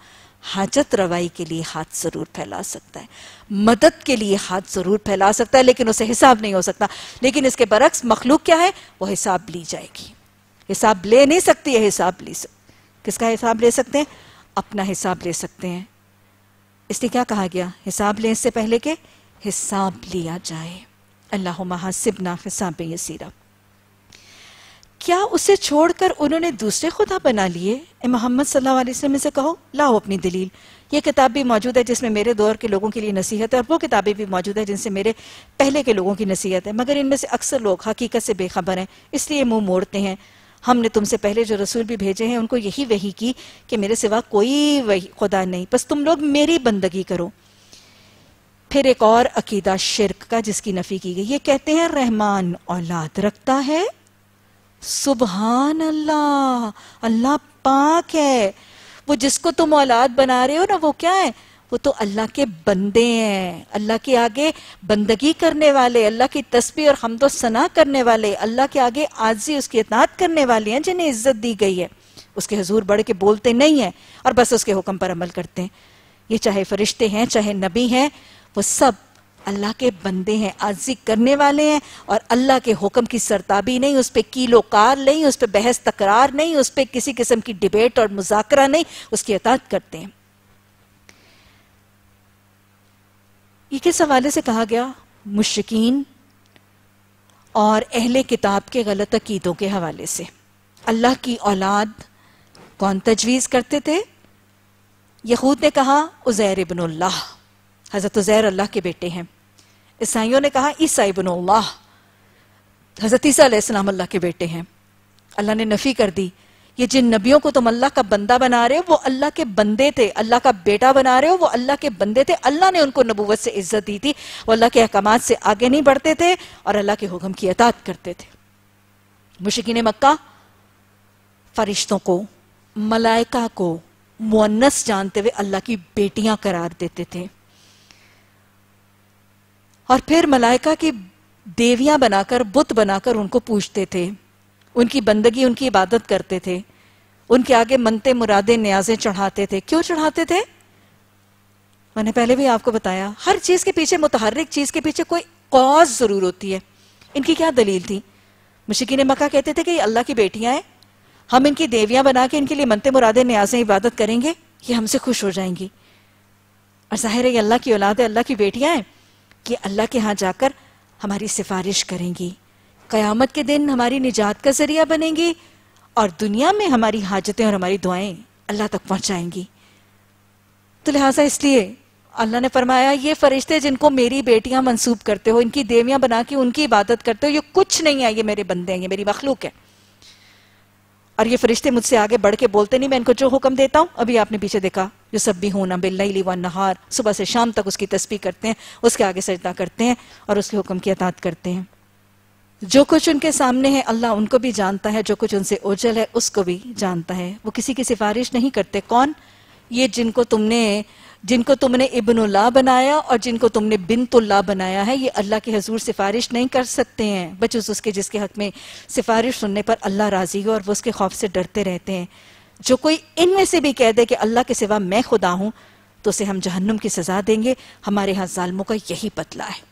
हाजत रवाई के लिए हाथ जरूर फैला सकता है मदद के लिए हाथ जरूर फैला सकता है लेकिन उसे हिसाब नहीं हो सकता लेकिन इसके बरक्स मखलूक क्या है वो हिसाब ली जाएगी हिसाब ले नहीं सकती है हिसाब ले सक किसका हिसाब ले सकते हैं अपना हिसाब ले सकते हैं इसलिए क्या कहा गया हिसाब लेने से पहले के हिसाब लिया जाए अल्लाह हासिबना हिसाब सीरा क्या उसे छोड़कर उन्होंने दूसरे खुदा बना लिए मोहम्मद सल्लल्लाहु अलैहि वसल्लम से कहो लाओ अपनी दलील ये किताब भी मौजूद है जिसमें मेरे दौर के लोगों के लिए नसीहत है और वो किताबें भी मौजूद है जिनसे मेरे पहले के लोगों की नसीहत है मगर इनमें से अक्सर लोग हकीकत से बेखबर हैं इसलिए मुंह मोड़ते हैं हमने तुमसे पहले जो रसूल भी भेजे हैं उनको यही वही की कि मेरे सिवा कोई वही खुदा नहीं बस तुम लोग मेरी बंदगी करो फिर एक और अकीदा शिरक का जिसकी नफी की गई ये कहते हैं रहमान औलाद रखता है सुबहान अल्लाह अल्लाह पाक है वो जिसको तुम औलाद बना रहे हो ना वो क्या है वो तो अल्लाह के बंदे हैं अल्लाह के आगे बंदगी करने वाले अल्लाह की तस्वीर और हमदो सना करने वाले अल्लाह के आगे आजी उसकी इतनात करने वाले हैं जिन्हें इज्जत दी गई है उसके हजूर बढ़ के बोलते नहीं हैं और बस उसके हुक्म पर अमल करते हैं ये चाहे फरिश्ते हैं चाहे नबी हैं वो सब अल्लाह के बंदे हैं आजी करने वाले हैं और अल्लाह के हुक्म की सरताबी नहीं उस पर कीलो कार नहीं उस पर बहस तकरार नहीं उस पर किसी किस्म की डिबेट और मुजाकरा नहीं उसकी अतात करते हैं किस हवाले से कहा गया मुश्किन और अहले किताब के गलत अकीदों के हवाले से अल्लाह की औलाद कौन तजवीज़ करते थे यहूद ने कहा उज़ैर इबनल्लाह हज़रत उज़ैर अल्लाह के बेटे हैं ईसाइयों ने कहा ईसा इबनल्लाह हज़रत ईसा अल्लाह के बेटे हैं अल्लाह ने नफ़ी कर दी ये जिन नबियों को तुम अल्लाह का बंदा बना रहे हो वो अल्लाह के बंदे थे अल्लाह का बेटा बना रहे हो वो अल्लाह के बंदे थे अल्लाह ने उनको नबूवत से इज्जत दी थी वो अल्लाह के अहकाम से आगे नहीं बढ़ते थे और अल्लाह के हुक्म की अतात करते थे मुश्किन मक्का फरिश्तों को मलाइका को मुन्नस जानते हुए अल्लाह की बेटियां करार देते थे और फिर मलाइका की देवियां बनाकर बुत बनाकर उनको पूछते थे उनकी बंदगी उनकी इबादत करते थे उनके आगे मनते मुरादे न्याजें चढ़ाते थे क्यों चढ़ाते थे मैंने पहले भी आपको बताया हर चीज के पीछे मुतहरिक चीज के पीछे कोई कॉज जरूर होती है इनकी क्या दलील थी ने मका कहते थे कि ये अल्लाह की बेटियां हैं हम इनकी देवियां बना के इनके लिए मनते मुरादे न्याजें इबादत करेंगे ये हमसे खुश हो जाएंगी और ज़ाहिर है ये अल्लाह की औलाद है अल्लाह की बेटियां हैं कि अल्लाह के यहां जाकर हमारी सिफारिश करेंगी क़यामत के दिन हमारी निजात का ज़रिया बनेंगी और दुनिया में हमारी हाजतें और हमारी दुआएं अल्लाह तक पहुंचाएंगी तो लिहाजा इसलिए अल्लाह ने फरमाया ये फरिश्ते जिनको मेरी बेटियां मंसूब करते हो इनकी देवियां बना के उनकी इबादत करते हो ये कुछ नहीं है ये मेरे बंदे हैं ये मेरी मखलूक है और ये फरिश्ते मुझसे आगे बढ़ के बोलते नहीं मैं इनको जो हुक्म देता हूँ अभी आपने पीछे देखा जो सब भी होना ना बिल्ली नहार सुबह से शाम तक उसकी तस्वीर करते हैं उसके आगे सजदा करते हैं और उसके हुक्म की अतात करते हैं जो कुछ उनके सामने है अल्लाह उनको भी जानता है जो कुछ उनसे ओझल है उसको भी जानता है वो किसी की सिफारिश नहीं करते कौन ये जिनको तुमने जिनको तुमने इबनुल्ला बनाया और जिनको तुमने बिनतुल्ला बनाया है ये अल्लाह के हजूर सिफारिश नहीं कर सकते हैं बचूस उसके जिसके हक में सिफारिश सुनने पर अल्लाह राजी हो और वो उसके खौफ से डरते रहते हैं जो कोई इनमें से भी कह दे कि अल्लाह के सिवा मैं खुदा हूं तो उसे हम जहन्नुम की सजा देंगे हमारे यहाँ जालमों का यही पतला है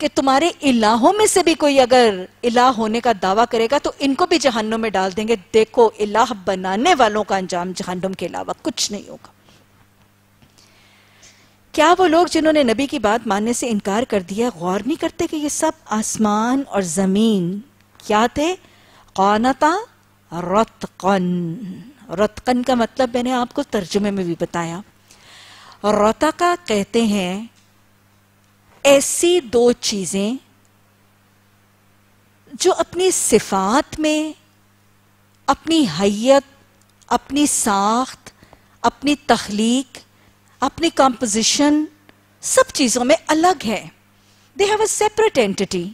कि तुम्हारे इलाहों में से भी कोई अगर इलाह होने का दावा करेगा तो इनको भी जहन्नुम में डाल देंगे देखो इलाह बनाने वालों का अंजाम जहन्नुम के अलावा कुछ नहीं होगा क्या वो लोग जिन्होंने नबी की बात मानने से इनकार कर दिया गौर नहीं करते कि ये सब आसमान और ज़मीन क्या थे कौनता रतकन रतकन का मतलब मैंने आपको तर्जुमे में भी बताया का कहते हैं ऐसी दो चीज़ें जो अपनी सिफात में अपनी हैत अपनी साख्त अपनी तख्लीक अपनी कंपोजिशन सब चीज़ों में अलग है they have a separate entity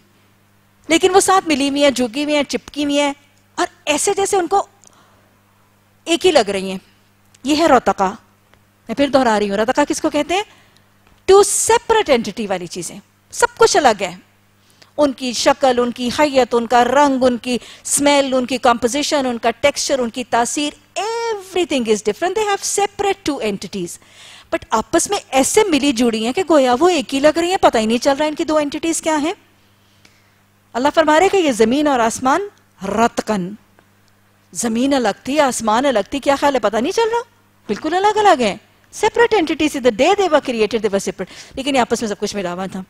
लेकिन वो साथ मिली हुई है झुकी हुई है चिपकी हुई है और ऐसे जैसे उनको एक ही लग रही है ये है रोतका मैं फिर दोहरा रही हूं रोतका किसको कहते हैं टू सेपरेट एंटिटी वाली चीजें सब कुछ अलग है उनकी शक्ल उनकी हैत उनका रंग उनकी स्मेल उनकी कॉम्पोजिशन उनका टेक्सचर उनकी तासीर everything is different they have separate two entities but आपस में ऐसे मिली जुड़ी हैं कि गोया वो एक ही लग रही हैं पता ही नहीं चल रहा है इनकी दो एंटिटीज क्या हैं अल्लाह फरमा रहे कि ये जमीन और आसमान रतकन जमीन अलग थी आसमान अलग थी क्या ख्याल है पता नहीं चल रहा बिल्कुल अलग अलग है सेपरेट एंटिटी से the day they were created they were separate लेकिन आपस में सब कुछ मिला था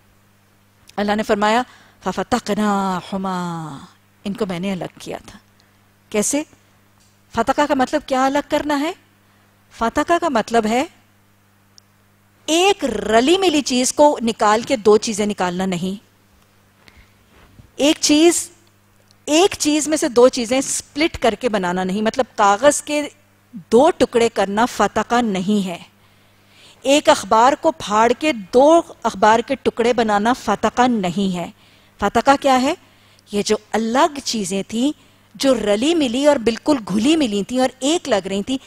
अल्लाह ने फरमाया फाफा तकना हुमा इनको मैंने अलग किया था कैसे फतका का मतलब क्या अलग करना है फतका का मतलब है एक रली मिली चीज को निकाल के दो चीजें निकालना नहीं एक चीज एक चीज में से दो चीजें स्प्लिट करके बनाना नहीं मतलब कागज के दो टुकड़े करना फतका नहीं है एक अखबार को फाड़ के दो अखबार के टुकड़े बनाना फतका नहीं है फतका क्या है ये जो अलग चीज़ें थी जो रली मिली और बिल्कुल घुली मिली थी और एक लग रही थी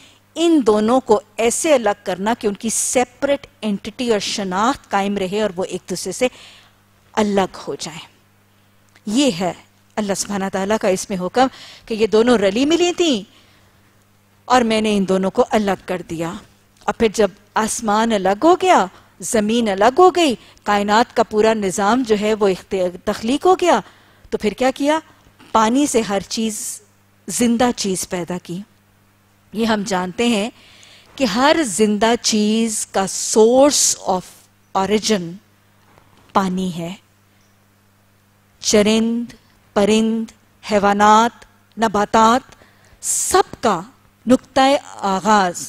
इन दोनों को ऐसे अलग करना कि उनकी सेपरेट एंटिटी और शनाख्त कायम रहे और वो एक दूसरे से अलग हो जाए ये है अल्लाह सुबहाना तला का इसमें हुक्म कि ये दोनों रली मिली थी और मैंने इन दोनों को अलग कर दिया और फिर जब आसमान अलग हो गया ज़मीन अलग हो गई कायनात का पूरा निज़ाम जो है वो तख्लीक हो गया तो फिर क्या किया पानी से हर चीज़ ज़िंदा चीज़ पैदा की ये हम जानते हैं कि हर जिंदा चीज़ का सोर्स ऑफ ऑरिजिन पानी है चरिंद परिंद हैवानात नबातात सबका नुकता आगाज़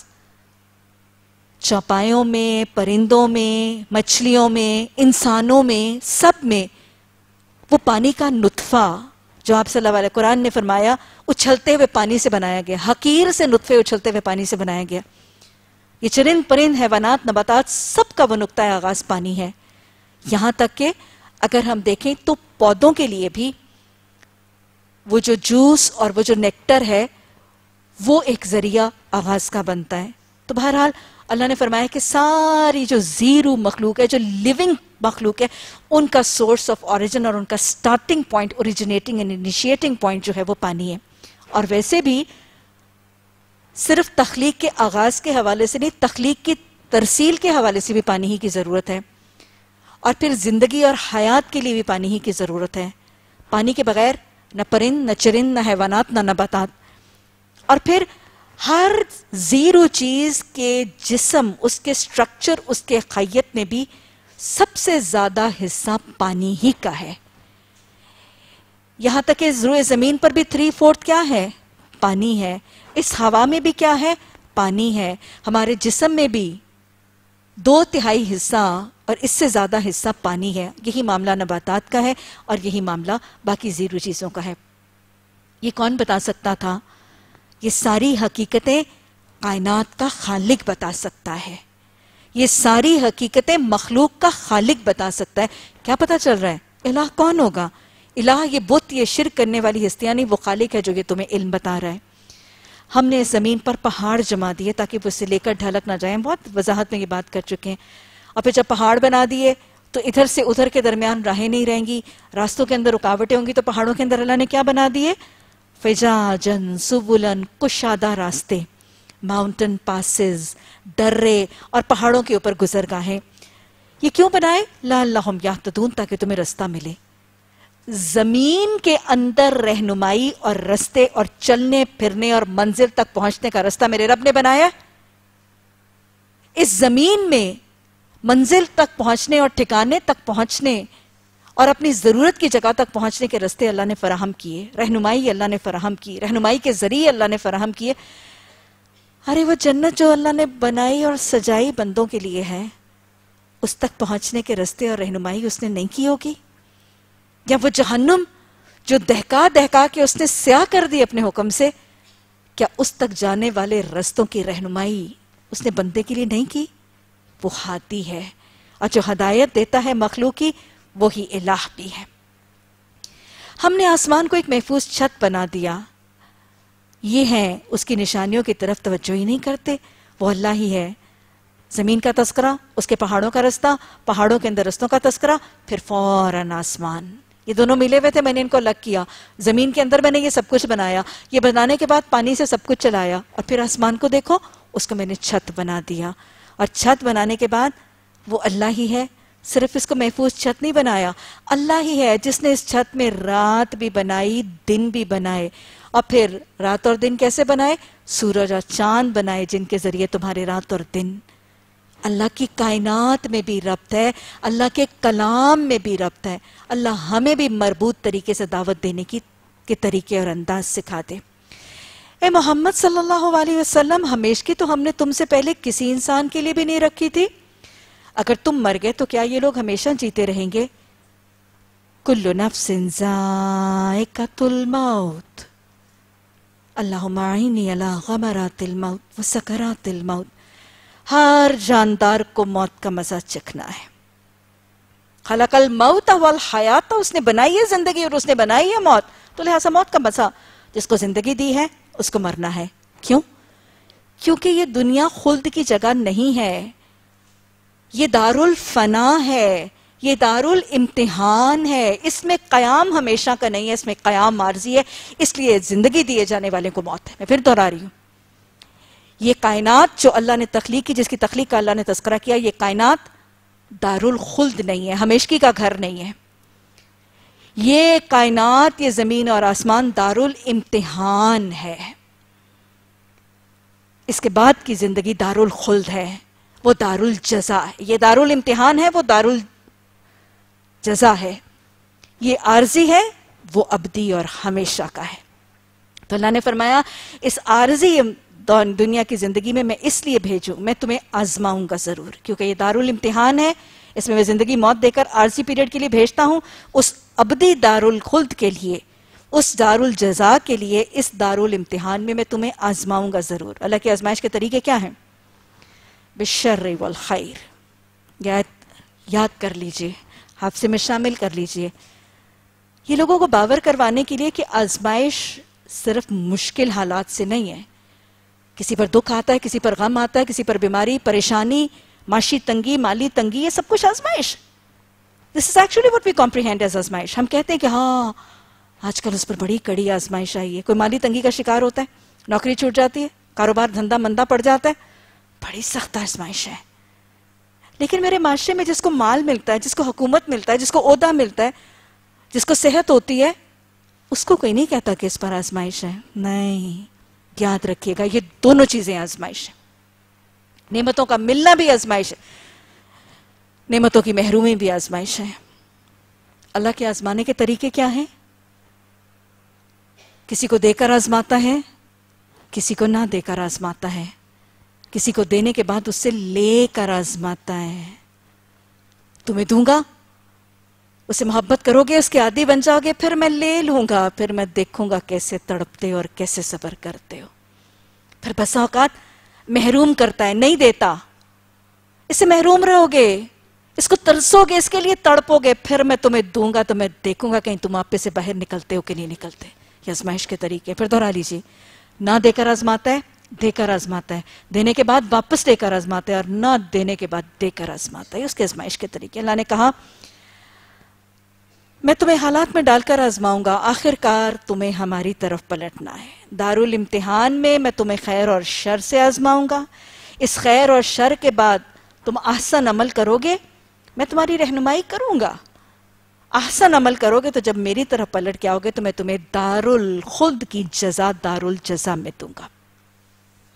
चौपायों में परिंदों में मछलियों में इंसानों में सब में वो पानी का नुतफ़ा जो आप सल्ला कुरान ने फरमाया उछलते हुए पानी से बनाया गया हकीर से नुतफ़े उछलते हुए पानी से बनाया गया ये चरिंद परिंद हैवानात नबातात सबका वो नुकता आगाज पानी है यहाँ तक कि अगर हम देखें तो पौधों के लिए भी वो जो जूस और वो जो नेक्टर है वो एक जरिया आगाज का बनता है तो बहरहाल अल्लाह ने फरमाया कि सारी जो ज़ीरू मखलूक है जो लिविंग मखलूक है उनका सोर्स ऑफ ऑरिजिन और उनका starting point originating and initiating point जो है वो पानी है और वैसे भी सिर्फ तख्लीक के आगाज़ के हवाले से नहीं तख्लीक की तरसील के हवाले से भी पानी ही की ज़रूरत है और फिर ज़िंदगी और हयात के लिए भी पानी ही की ज़रूरत है पानी के बगैर न परिंद न चरिंद न हैवानात न नबातात और फिर हर ज़ीरो चीज़ के जिसम उसके स्ट्रक्चर उसके खैत में भी सबसे ज़्यादा हिस्सा पानी ही का है यहाँ तक कि ज़रूर ज़मीन पर भी थ्री फोर्थ क्या है पानी है इस हवा में भी क्या है पानी है हमारे जिसम में भी दो तिहाई हिस्सा और इससे ज़्यादा हिस्सा पानी है यही मामला नबातात का है और यही मामला बाकी ज़ीरो चीज़ों का है ये कौन बता सकता था ये सारी हकीकतें कायनात का खालिक बता सकता है ये सारी हकीकतें मखलूक का खालिक बता सकता है क्या पता चल रहा है इलाह कौन होगा इलाह ये बुत ये शिर करने वाली हस्तियां नहीं वो खालिक है जो ये तुम्हें इल्म बता रहा है हमने ज़मीन पर पहाड़ जमा दिए ताकि वो इसे लेकर ढलक ना जाए बहुत वजाहत में ये बात कर चुके हैं और फिर जब पहाड़ बना दिए तो इधर से उधर के दरमियान राहें नहीं रहेंगी रास्तों के अंदर रुकावटें होंगी तो पहाड़ों के अंदर अल्लाह ने क्या बना दिए फिजाजन सुबुलन कुशादा रास्ते माउंटेन पासिस दर्रे और पहाड़ों के ऊपर गुजरगा है ये क्यों बनाए लाहम तदून ताकि तुम्हें रास्ता मिले जमीन के अंदर रहनुमाई और रस्ते और चलने फिरने और मंजिल तक पहुंचने का रास्ता मेरे रब ने बनाया इस जमीन में मंजिल तक पहुंचने और ठिकाने तक पहुंचने और अपनी ज़रूरत की जगह तक पहुंचने के रस्ते अल्लाह ने फराहम किए रहनुमाई अल्लाह ने फराहम की रहनुमाई के ज़रिए अल्लाह ने फराहम किए अरे वो जन्नत जो अल्लाह ने बनाई और सजाई बंदों के लिए है उस तक पहुंचने के रस्ते और रहनुमाई उसने नहीं की होगी या वो जहन्नुम जो दहका दहका के उसने स्याह कर दी अपने हुक्म से क्या उस तक जाने वाले रस्तों की रहनुमाई उसने बंदे के लिए नहीं की वो हाथी है और जो हदायत देता है मखलू की वही इलाह भी है हमने आसमान को एक महफूज छत बना दिया ये है उसकी निशानियों की तरफ तवज्जो ही नहीं करते वो अल्लाह ही है ज़मीन का तस्करा उसके पहाड़ों का रास्ता पहाड़ों के अंदर रस्तों का तस्करा फिर फौरन आसमान ये दोनों मिले हुए थे मैंने इनको अलग किया ज़मीन के अंदर मैंने ये सब कुछ बनाया ये बनाने के बाद पानी से सब कुछ चलाया और फिर आसमान को देखो उसको मैंने छत बना दिया और छत बनाने के बाद वो अल्लाह ही है सिर्फ इसको महफूज छत नहीं बनाया अल्लाह ही है जिसने इस छत में रात भी बनाई दिन भी बनाए और फिर रात और दिन कैसे बनाए सूरज और चांद बनाए जिनके जरिए तुम्हारे रात और दिन अल्लाह की कायनात में भी रब्त है अल्लाह के कलाम में भी रब्त है अल्लाह हमें भी मरबूत तरीके से दावत देने की के तरीके और अंदाज सिखा दे ए मोहम्मद सल्लल्लाहु अलैहि वसल्लम हमेश की तो हमने तुमसे पहले किसी इंसान के लिए भी नहीं रखी थी अगर तुम मर गए तो क्या ये लोग हमेशा जीते रहेंगे कुल्लु नफसिनजाएकातुलमौत अल्लाहुमाइनी अला गमरातिल मौत व सकरातिल मौत हर जानदार को मौत का मजा चखना है खलकल मौत अवल हयात तो उसने बनाई है जिंदगी और उसने बनाई है मौत तो लिहाजा मौत का मजा जिसको जिंदगी दी है उसको मरना है क्यों क्योंकि ये दुनिया खुल्द की जगह नहीं है ये दारुल फना है ये दारुल इम्तिहान है इसमें कयाम हमेशा का नहीं है इसमें कयाम मार्जी है इसलिए जिंदगी दिए जाने वाले को मौत है मैं फिर दोहरा रही हूं ये कायनात जो अल्लाह ने तखलीक की जिसकी तखलीक का अल्लाह ने तस्करा किया ये कायनात दारुल खुल्द नहीं है हमेशगी का घर नहीं है ये कायनात ये जमीन और आसमान दारुल इम्तिहान है इसके बाद की जिंदगी दारुल खुल्द है वो दारुल जजा है ये दारुल इम्तिहान है वो दारुल जजा है ये आर्जी है वो अबदी और हमेशा का है तो अल्लाह ने फरमाया इस आर्जी दुनिया की जिंदगी में मैं इसलिए भेजू मैं तुम्हें आजमाऊंगा जरूर क्योंकि ये दारुल इम्तिहान है इसमें मैं जिंदगी मौत देकर आर्जी पीरियड के लिए भेजता हूं उस अबदी दारुल खुल्द के लिए उस दारुल जजा के लिए इस दारुल इम्तिहान में मैं तुम्हें आजमाऊंगा जरूर अल्लाह की आजमाइश के तरीके क्या है बिशर वल खैर याद याद कर लीजिए हाफसे में शामिल कर लीजिए ये लोगों को बावर करवाने के लिए कि आजमाइश सिर्फ मुश्किल हालात से नहीं है किसी पर दुख आता है किसी पर गम आता है किसी पर बीमारी परेशानी माशी तंगी माली तंगी ये सब कुछ आजमाइश this is actually what we comprehend as आजमाइश हम कहते हैं कि हाँ आजकल उस पर बड़ी कड़ी आजमाइश आई है कोई माली तंगी का शिकार होता है नौकरी छूट जाती है कारोबार धंधा मंदा पड़ जाता है बड़ी सख्त आजमाइश है लेकिन मेरे माशरे में जिसको माल मिलता है जिसको हुकूमत मिलता है जिसको ओहदा मिलता है जिसको सेहत होती है उसको कोई नहीं कहता कि इस पर आजमाइश है नहीं याद रखिएगा ये दोनों चीजें आजमाइश है नेमतों का मिलना भी आजमाइश है नेमतों की महरूमी भी आजमाइश है अल्लाह के आजमाने के तरीके क्या हैं किसी को देकर आजमाता है किसी को ना देकर आजमाता है किसी को देने के बाद उससे लेकर आजमाता है तुम्हें दूंगा उसे मोहब्बत करोगे उसके आदि बन जाओगे फिर मैं ले लूंगा फिर मैं देखूंगा कैसे तड़पते हो और कैसे सबर करते हो फिर बस औकात महरूम करता है नहीं देता इससे महरूम रहोगे इसको तरसोगे इसके लिए तड़पोगे फिर मैं तुम्हें दूंगा तो मैं देखूंगा कहीं तुम आपे से बाहर निकलते हो कि नहीं निकलते आजमाइश के तरीके फिर दोहरा लीजिए ना देकर आजमाता है देकर आजमाता है देने के बाद वापस देकर आजमाता है और न देने के बाद देकर आजमाता है उसके आजमाइश के तरीके अल्लाह ने कहा मैं तुम्हें हालात में डालकर आजमाऊंगा आखिरकार तुम्हें हमारी तरफ पलटना है दारुल इम्तिहान में मैं तुम्हें खैर और शर से आजमाऊंगा इस खैर और शर के बाद तुम आसन अमल करोगे मैं तुम्हारी रहनुमाई करूंगा आसन अमल करोगे तो जब मेरी तरफ पलट के आओगे तो मैं तुम्हें दारुल खुद की जजा दारुल जजा में दूंगा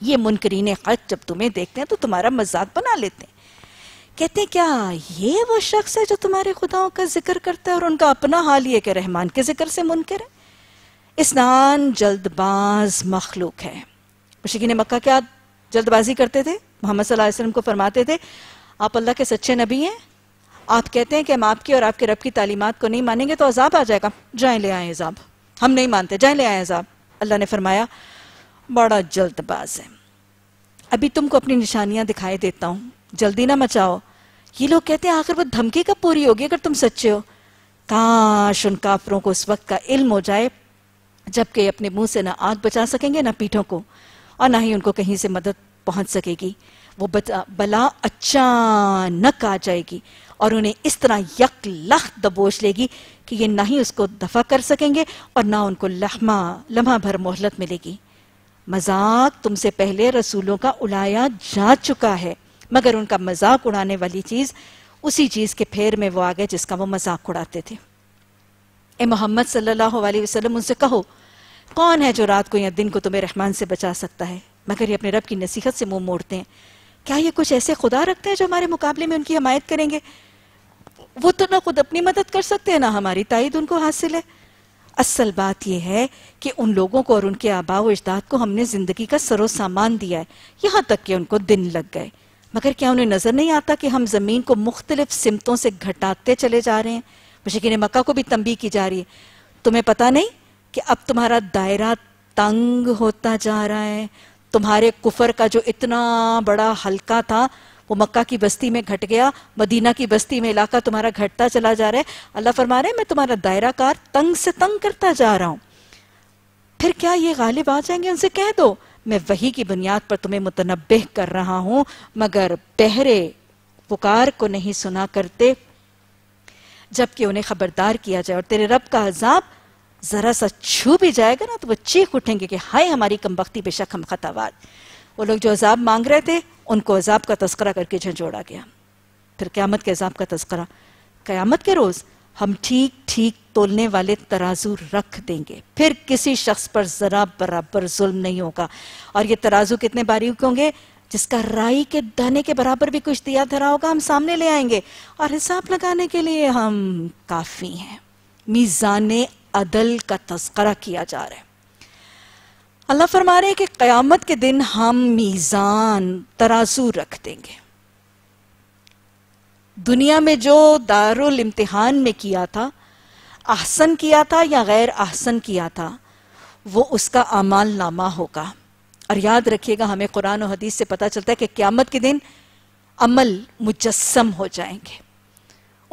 ये मुनकरीन खत जब तुम्हें देखते हैं तो तुम्हारा मजाक बना लेते हैं कहते हैं क्या ये वो शख्स है जो तुम्हारे खुदाओं का जिक्र करता है और उनका अपना हाल ये कि रहमान के जिक्र से मुनकर है इस्नान जल्दबाज मखलूक है मुशीन मक्का क्या जल्दबाजी करते थे मोहम्मद सल्लल्लाहु को फरमाते थे आप अल्लाह के सच्चे नबी हैं आप कहते हैं कि हम आपकी और आपके रब की तालीमत को नहीं मानेंगे तो अजाब आ जाएगा जाए ले आए अजाब हम नहीं मानते जाए ले आए अजाब अल्लाह ने फरमाया बड़ा जल्दबाज है अभी तुमको अपनी निशानियां दिखाई देता हूं जल्दी ना मचाओ ये लोग कहते हैं आखिर वो धमकी कब पूरी होगी अगर तुम सच्चे हो काश उन काफरों को उस वक्त का इल्म हो जाए जबकि अपने मुंह से ना आग बचा सकेंगे ना पीठों को और ना ही उनको कहीं से मदद पहुंच सकेगी वो बला अचानक आ जाएगी और उन्हें इस तरह यक लख दबोच लेगी कि ये ना ही उसको दफा कर सकेंगे और ना उनको लहमा लम्हा भर मोहलत मिलेगी मजाक तुमसे पहले रसूलों का उलाया जा चुका है मगर उनका मजाक उड़ाने वाली चीज उसी चीज के फेर में वो आ गए जिसका वो मजाक उड़ाते थे ए मोहम्मद सल्लल्लाहु अलैहि वसल्लम उनसे कहो कौन है जो रात को या दिन को तुम्हें रहमान से बचा सकता है मगर ये अपने रब की नसीहत से मुंह मोड़ते हैं क्या ये कुछ ऐसे खुदा रखते हैं जो हमारे मुकाबले में उनकी हमायत करेंगे वो तो ना खुद अपनी मदद कर सकते हैं ना हमारी ताइद उनको हासिल है असल बात यह है कि उन लोगों को और उनके आबा अजदाद को हमने ज़िंदगी का सरो सामान दिया है यहां तक कि उनको दिन लग गए मगर क्या उन्हें नज़र नहीं आता कि हम ज़मीन को मुख्तलिफ सिमतों से घटाते चले जा रहे हैं मशिकिन मक्का को भी तंबी की जा रही है तुम्हें पता नहीं कि अब तुम्हारा दायरा तंग होता जा रहा है तुम्हारे कुफर का जो इतना बड़ा हल्का था वो मक्का की बस्ती में घट गया मदीना की बस्ती में इलाका तुम्हारा घटता चला जा रहा है अल्लाह फरमा रहे मैं तुम्हारा दायरा कार तंग से तंग करता जा रहा हूं फिर क्या ये गालिब आ जाएंगे उनसे कह दो मैं वही की बुनियाद पर तुम्हें मुतनबे कर रहा हूं मगर बहरे पुकार को नहीं सुना करते जबकि उन्हें खबरदार किया जाए और तेरे रब का अजाब जरा सा छू भी जाएगा ना तो वो चीख उठेंगे कि हाय हमारी कमबख्ती बेशक हम खतावार वो लोग जो अजाब मांग रहे थे उनको अजाब का तस्करा करके झंझोड़ा गया फिर क़्यामत के अजाब का तस्करा क़्यामत के रोज़ हम ठीक ठीक तोलने वाले तराजू रख देंगे फिर किसी शख्स पर ज़रा बराबर जुल्म नहीं होगा और ये तराजू कितने बारीक होंगे जिसका राई के दाने के बराबर भी कुछ दिया धरा होगा हम सामने ले आएंगे और हिसाब लगाने के लिए हम काफ़ी हैं मीज़ान अदल का तस्करा किया जा रहा है अल्लाह फरमा रहे हैं कि क़यामत के दिन हम मीज़ान तराजू रख देंगे दुनिया में जो दारुल इम्तिहान में किया था आहसन किया था या गैर आहसन किया था वो उसका अमाल नामा होगा और याद रखिएगा हमें कुरान और हदीस से पता चलता है कि क़्यामत के दिन अमल मुजस्म हो जाएंगे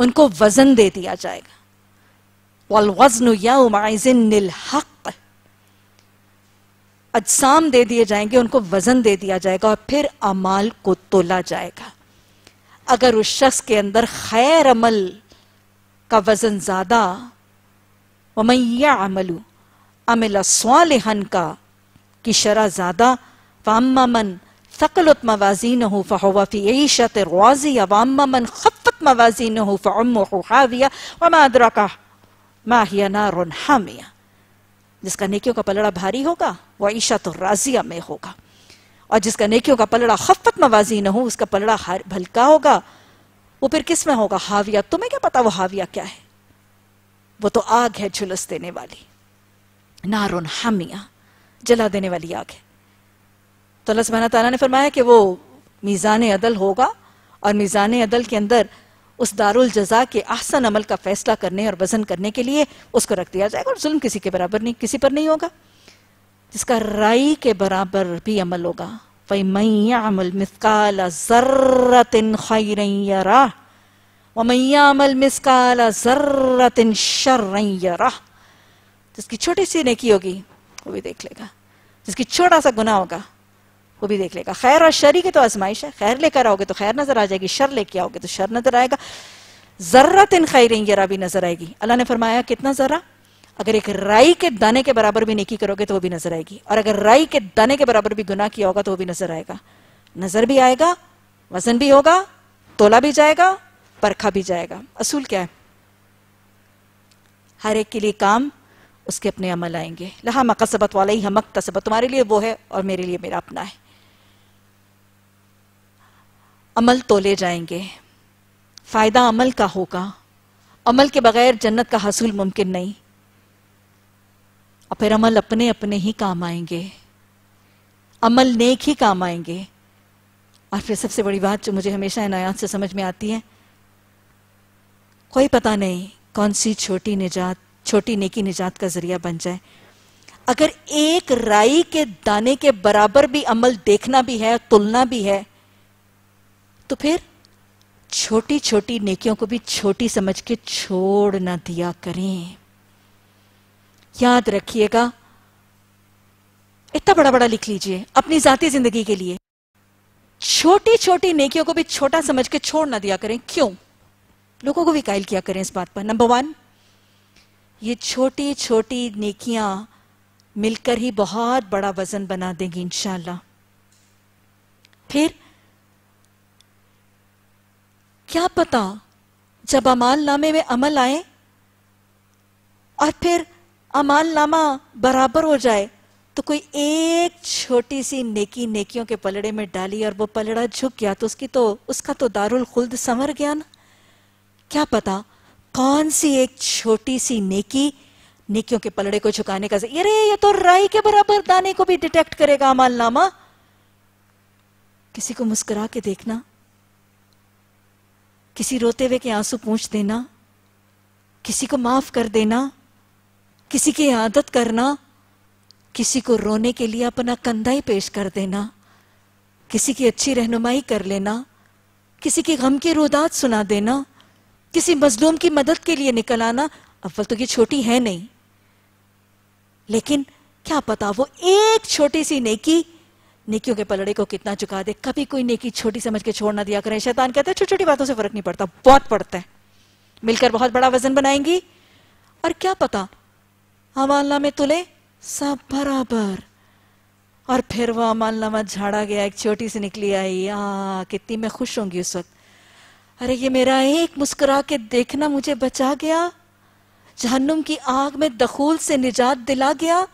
उनको वज़न दे दिया जाएगा वल वज़न या उमाइजिन हक़ अजसाम दे दिए जाएंगे उनको वजन दे दिया जाएगा और फिर अमाल को तोला जाएगा अगर उस शख्स के अंदर खैर अमल का वजन ज्यादा वमैया अमलू अमल स्वालहन का की शरा ज्यादा वामा मन सकलत मवाजीन हो फ़ी ईशत वाजी वामा मन खफत मवाजीन हो फ़ाविया वमा अदरा का माहिया नार हामिया जिसका नेकियों का पलड़ा भारी होगा वह ईशा तो राजिया में होगा और जिसका नेकियों का पलड़ा खफत मवाजी न हो उसका पलड़ा भलका होगा वो फिर किस में होगा हाविया तुम्हें क्या पता वो हाविया क्या है वो तो आग है झुलस देने वाली नारुन हामिया जला देने वाली आग है तो अल्लाह सुबहाना तला ने फरमाया कि वो मीज़ान अदल होगा और मीज़ान अदल के अंदर उस दारुल जजा के आहसन अमल का फैसला करने और वजन करने के लिए उसको रख दिया जाएगा और जुल्म किसी के बराबर नहीं किसी पर नहीं होगा जिसका राई के बराबर भी अमल होगा जिसकी छोटी सी नेकी होगी वो भी देख लेगा जिसकी छोटा सा गुना होगा वो भी देख लेगा खैर और शरी की तो आजमाइश है खैर लेकर आओगे तो खैर नजर आ जाएगी शर लेके आओगे तो शर नजर आएगा जर्रत इन खैर जरा भी नजर आएगी अल्लाह ने फरमाया कितना जरा अगर एक राई के दाने के बराबर भी नेकी करोगे तो वो भी नजर आएगी और अगर राई के दाने के बराबर भी गुना किया होगा तो वो भी नजर आएगा नजर भी आएगा वजन भी होगा तोला भी जाएगा परखा भी जाएगा असूल क्या है हर एक के लिए काम उसके अपने अमल आएंगे लहा मकसबत वाला ही हमक तसबत तुम्हारे लिए वो है और मेरे लिए मेरा अपना है अमल तोले जाएंगे फ़ायदा अमल का होगा अमल के बगैर जन्नत का हासिल मुमकिन नहीं और फिर अमल अपने अपने ही काम आएंगे अमल नेक ही काम आएंगे और फिर सबसे बड़ी बात जो मुझे हमेशा इनायात से समझ में आती है कोई पता नहीं कौन सी छोटी निजात छोटी नेकी निजात का जरिया बन जाए अगर एक राई के दाने के बराबर भी अमल देखना भी है तुलना भी है तो फिर छोटी छोटी नेकियों को भी छोटी समझ के छोड़ ना दिया करें याद रखिएगा इतना बड़ा बड़ा लिख लीजिए अपनी जाती जिंदगी के लिए छोटी छोटी नेकियों को भी छोटा समझ के छोड़ ना दिया करें क्यों लोगों को भी कायल किया करें इस बात पर नंबर वन ये छोटी छोटी नेकियां मिलकर ही बहुत बड़ा वजन बना देंगी इंशाला फिर क्या पता जब अमाल नामे में अमल आए और फिर अमाल नामा बराबर हो जाए तो कोई एक छोटी सी नेकी नेकियों के पलड़े में डाली और वो पलड़ा झुक गया तो उसकी तो उसका तो दारुल खुल्द संवर गया ना क्या पता कौन सी एक छोटी सी नेकी नेकियों के पलड़े को झुकाने का अरे ये तो राई के बराबर दाने को भी डिटेक्ट करेगा अमाल नामा किसी को मुस्कुरा के देखना किसी रोते हुए के आंसू पूछ देना किसी को माफ कर देना किसी की आदत करना किसी को रोने के लिए अपना कंधा ही पेश कर देना किसी की अच्छी रहनुमाई कर लेना किसी के गम की रोदात सुना देना किसी मजलूम की मदद के लिए निकल आना अव्वल तो ये छोटी है नहीं लेकिन क्या पता वो एक छोटी सी नेकी नेकियों के पलड़े को कितना चुका दे कभी कोई नेकी छोटी समझ के छोड़ ना दिया करें शैतान कहता है छोटी छोटी बातों से फर्क नहीं पड़ता बहुत पड़ता है मिलकर बहुत बड़ा वजन बनाएंगी और क्या पता अमालना में तुले सब बराबर और फिर वो अमालनामा झाड़ा गया एक छोटी सी निकली आई आ कितनी मैं खुश होंगी उस वक्त अरे ये मेरा एक मुस्कुरा के देखना मुझे बचा गया जहन्नुम की आग में दखूल से निजात दिला गया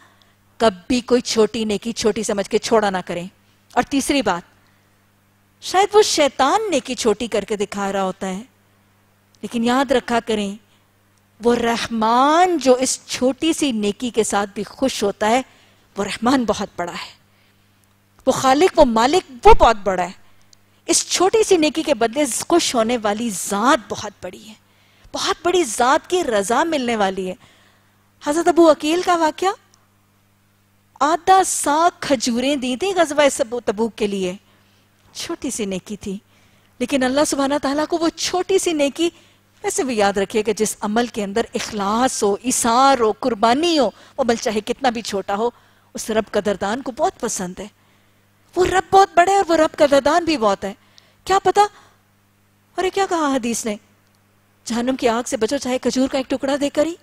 कभी कोई छोटी नेकी छोटी समझ के छोड़ा ना करें और तीसरी बात शायद वो शैतान नेकी छोटी करके दिखा रहा होता है लेकिन याद रखा करें वो रहमान जो इस छोटी सी नेकी के साथ भी खुश होता है वो रहमान बहुत बड़ा है वो खालिक वो मालिक वो बहुत बड़ा है इस छोटी सी नेकी के बदले खुश होने वाली ज़ात बहुत बड़ी है बहुत बड़ी ज़ात की रजा मिलने वाली है हजरत अबू अकील का वाक्य आधा सा खजूरें दी थी गजवा तबूक के लिए छोटी सी नेकी थी लेकिन अल्लाह सुबहाना तला को वो छोटी सी नेकी वैसे भी याद रखिए कि जिस अमल के अंदर इखलास हो इसार हो कुर्बानी हो वो अमल चाहे कितना भी छोटा हो उस रब कदरदान को बहुत पसंद है वो रब बहुत बड़ा है और वो रब कदरदान भी बहुत है क्या पता अरे क्या कहा हदीस ने जहनम की आग से बचो चाहे खजूर का एक टुकड़ा देकर ही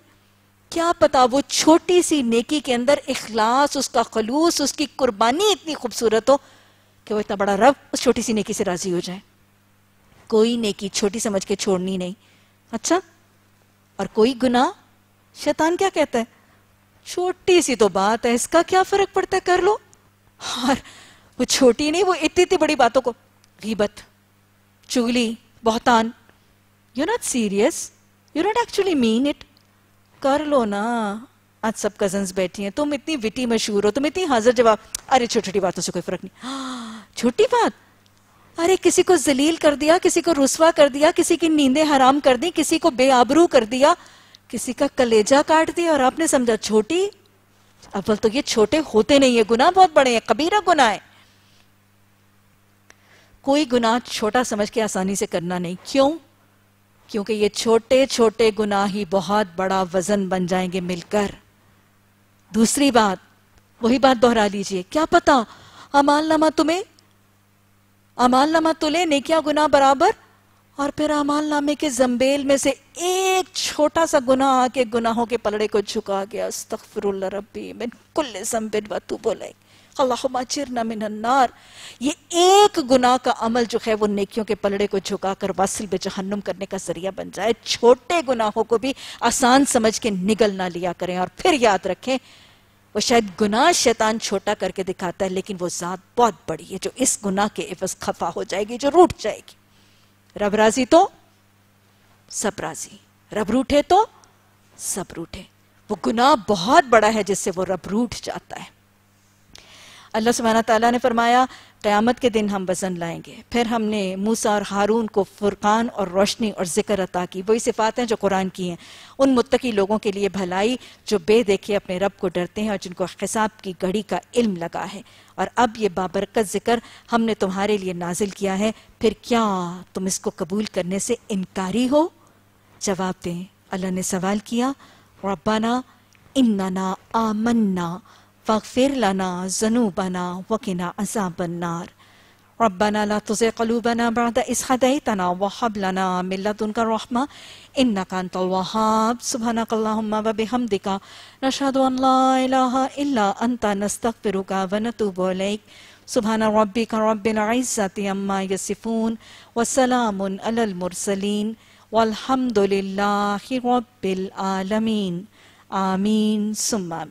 क्या पता वो छोटी सी नेकी के अंदर इखलास उसका खलूस उसकी कुर्बानी इतनी खूबसूरत हो कि वो इतना बड़ा रब उस छोटी सी नेकी से राजी हो जाए कोई नेकी छोटी समझ के छोड़नी नहीं अच्छा और कोई गुनाह शैतान क्या कहता है छोटी सी तो बात है इसका क्या फर्क पड़ता है कर लो और वो छोटी नहीं वो इतनी इतनी बड़ी बातों को गीबत चुगली बहुतान you not serious you not actually mean it कर लो ना आज सब कजन बैठी हैं तुम इतनी विटी मशहूर हो तुम इतनी हाजिर जवाब अरे छोटी छोटी बातों से कोई फर्क नहीं छोटी बात अरे किसी को जलील कर दिया किसी को रुसवा कर दिया किसी की नींदें हराम कर दी किसी को बेआबरू कर दिया किसी का कलेजा काट दिया और आपने समझा छोटी अव्वल तो ये छोटे होते नहीं है गुना बहुत बड़े हैं कबीरा गुना है कोई गुनाह छोटा समझ के आसानी से करना नहीं क्यों क्योंकि ये छोटे छोटे गुनाह ही बहुत बड़ा वजन बन जाएंगे मिलकर दूसरी बात वही बात दोहरा लीजिए क्या पता अमालनामा तुम्हें अमालनामा तुले नेकिया गुना बराबर और फिर अमालनामे के जम्बेल में से एक छोटा सा गुना आके गुनाहों के पलड़े को झुका गया अस्तफरुल्ला रबी बिन कुल्ले जम्बिन अल्लाहुम्मा चिरना मिनन्नार ये एक गुनाह का अमल जो है वो नेकियों के पलड़े को झुकाकर वासिल बे जहन्नुम करने का जरिया बन जाए छोटे गुनाहों को भी आसान समझ के निगल ना लिया करें और फिर याद रखें वो शायद गुनाह शैतान छोटा करके दिखाता है लेकिन वो ज़ात बहुत बड़ी है जो इस गुनाह के इवज़ खफा हो जाएगी जो रूठ जाएगी रब राजी तो सब राजी रब रूठे तो सब रूठे वो गुनाह बहुत बड़ा है जिससे वो रब रूठ जाता है अल्लाह सुबहाना तला ने फरमाया क़्यामत के दिन हम वज़न लाएंगे फिर हमने मूसा और हारून को फ़ुरक़ान और रोशनी और ज़िक्र अता की वही सिफ़ात हैं जो कुरान की हैं उन मुतकी लोगों के लिए भलाई जो बेदेखे अपने रब को डरते हैं और जिनको हिसाब की घड़ी का इल्म लगा है और अब ये बाबरकत ज़िक्र हमने तुम्हारे लिए नाजिल किया है फिर क्या तुम इसको कबूल करने से इनकारी हो जवाब दें अल्लाह ने सवाल किया रबाना इन्ना आमन्ना फ़िर लना जनू बना वकिना अजा बन्नार रब्बना ला तुज़े कलूबना बरदा इस हदैतना वहब लना मिल्लत उनका रहमा इन्ना कान तलवाहाब सुबहानक अल्लाहुम्मा व बिहमदिका नशहदु अन ला इलाहा इल्ला अंता नस्तगफिरुका व नतूबु इलैक सुबहान रब्बिका रब्बिल इज्जति अम्मा यसिफून व सलामुन अलल मुरसलीन वल्हम्दुलिल्लाहि रब्बिल आलमीन आमीन सुम्मा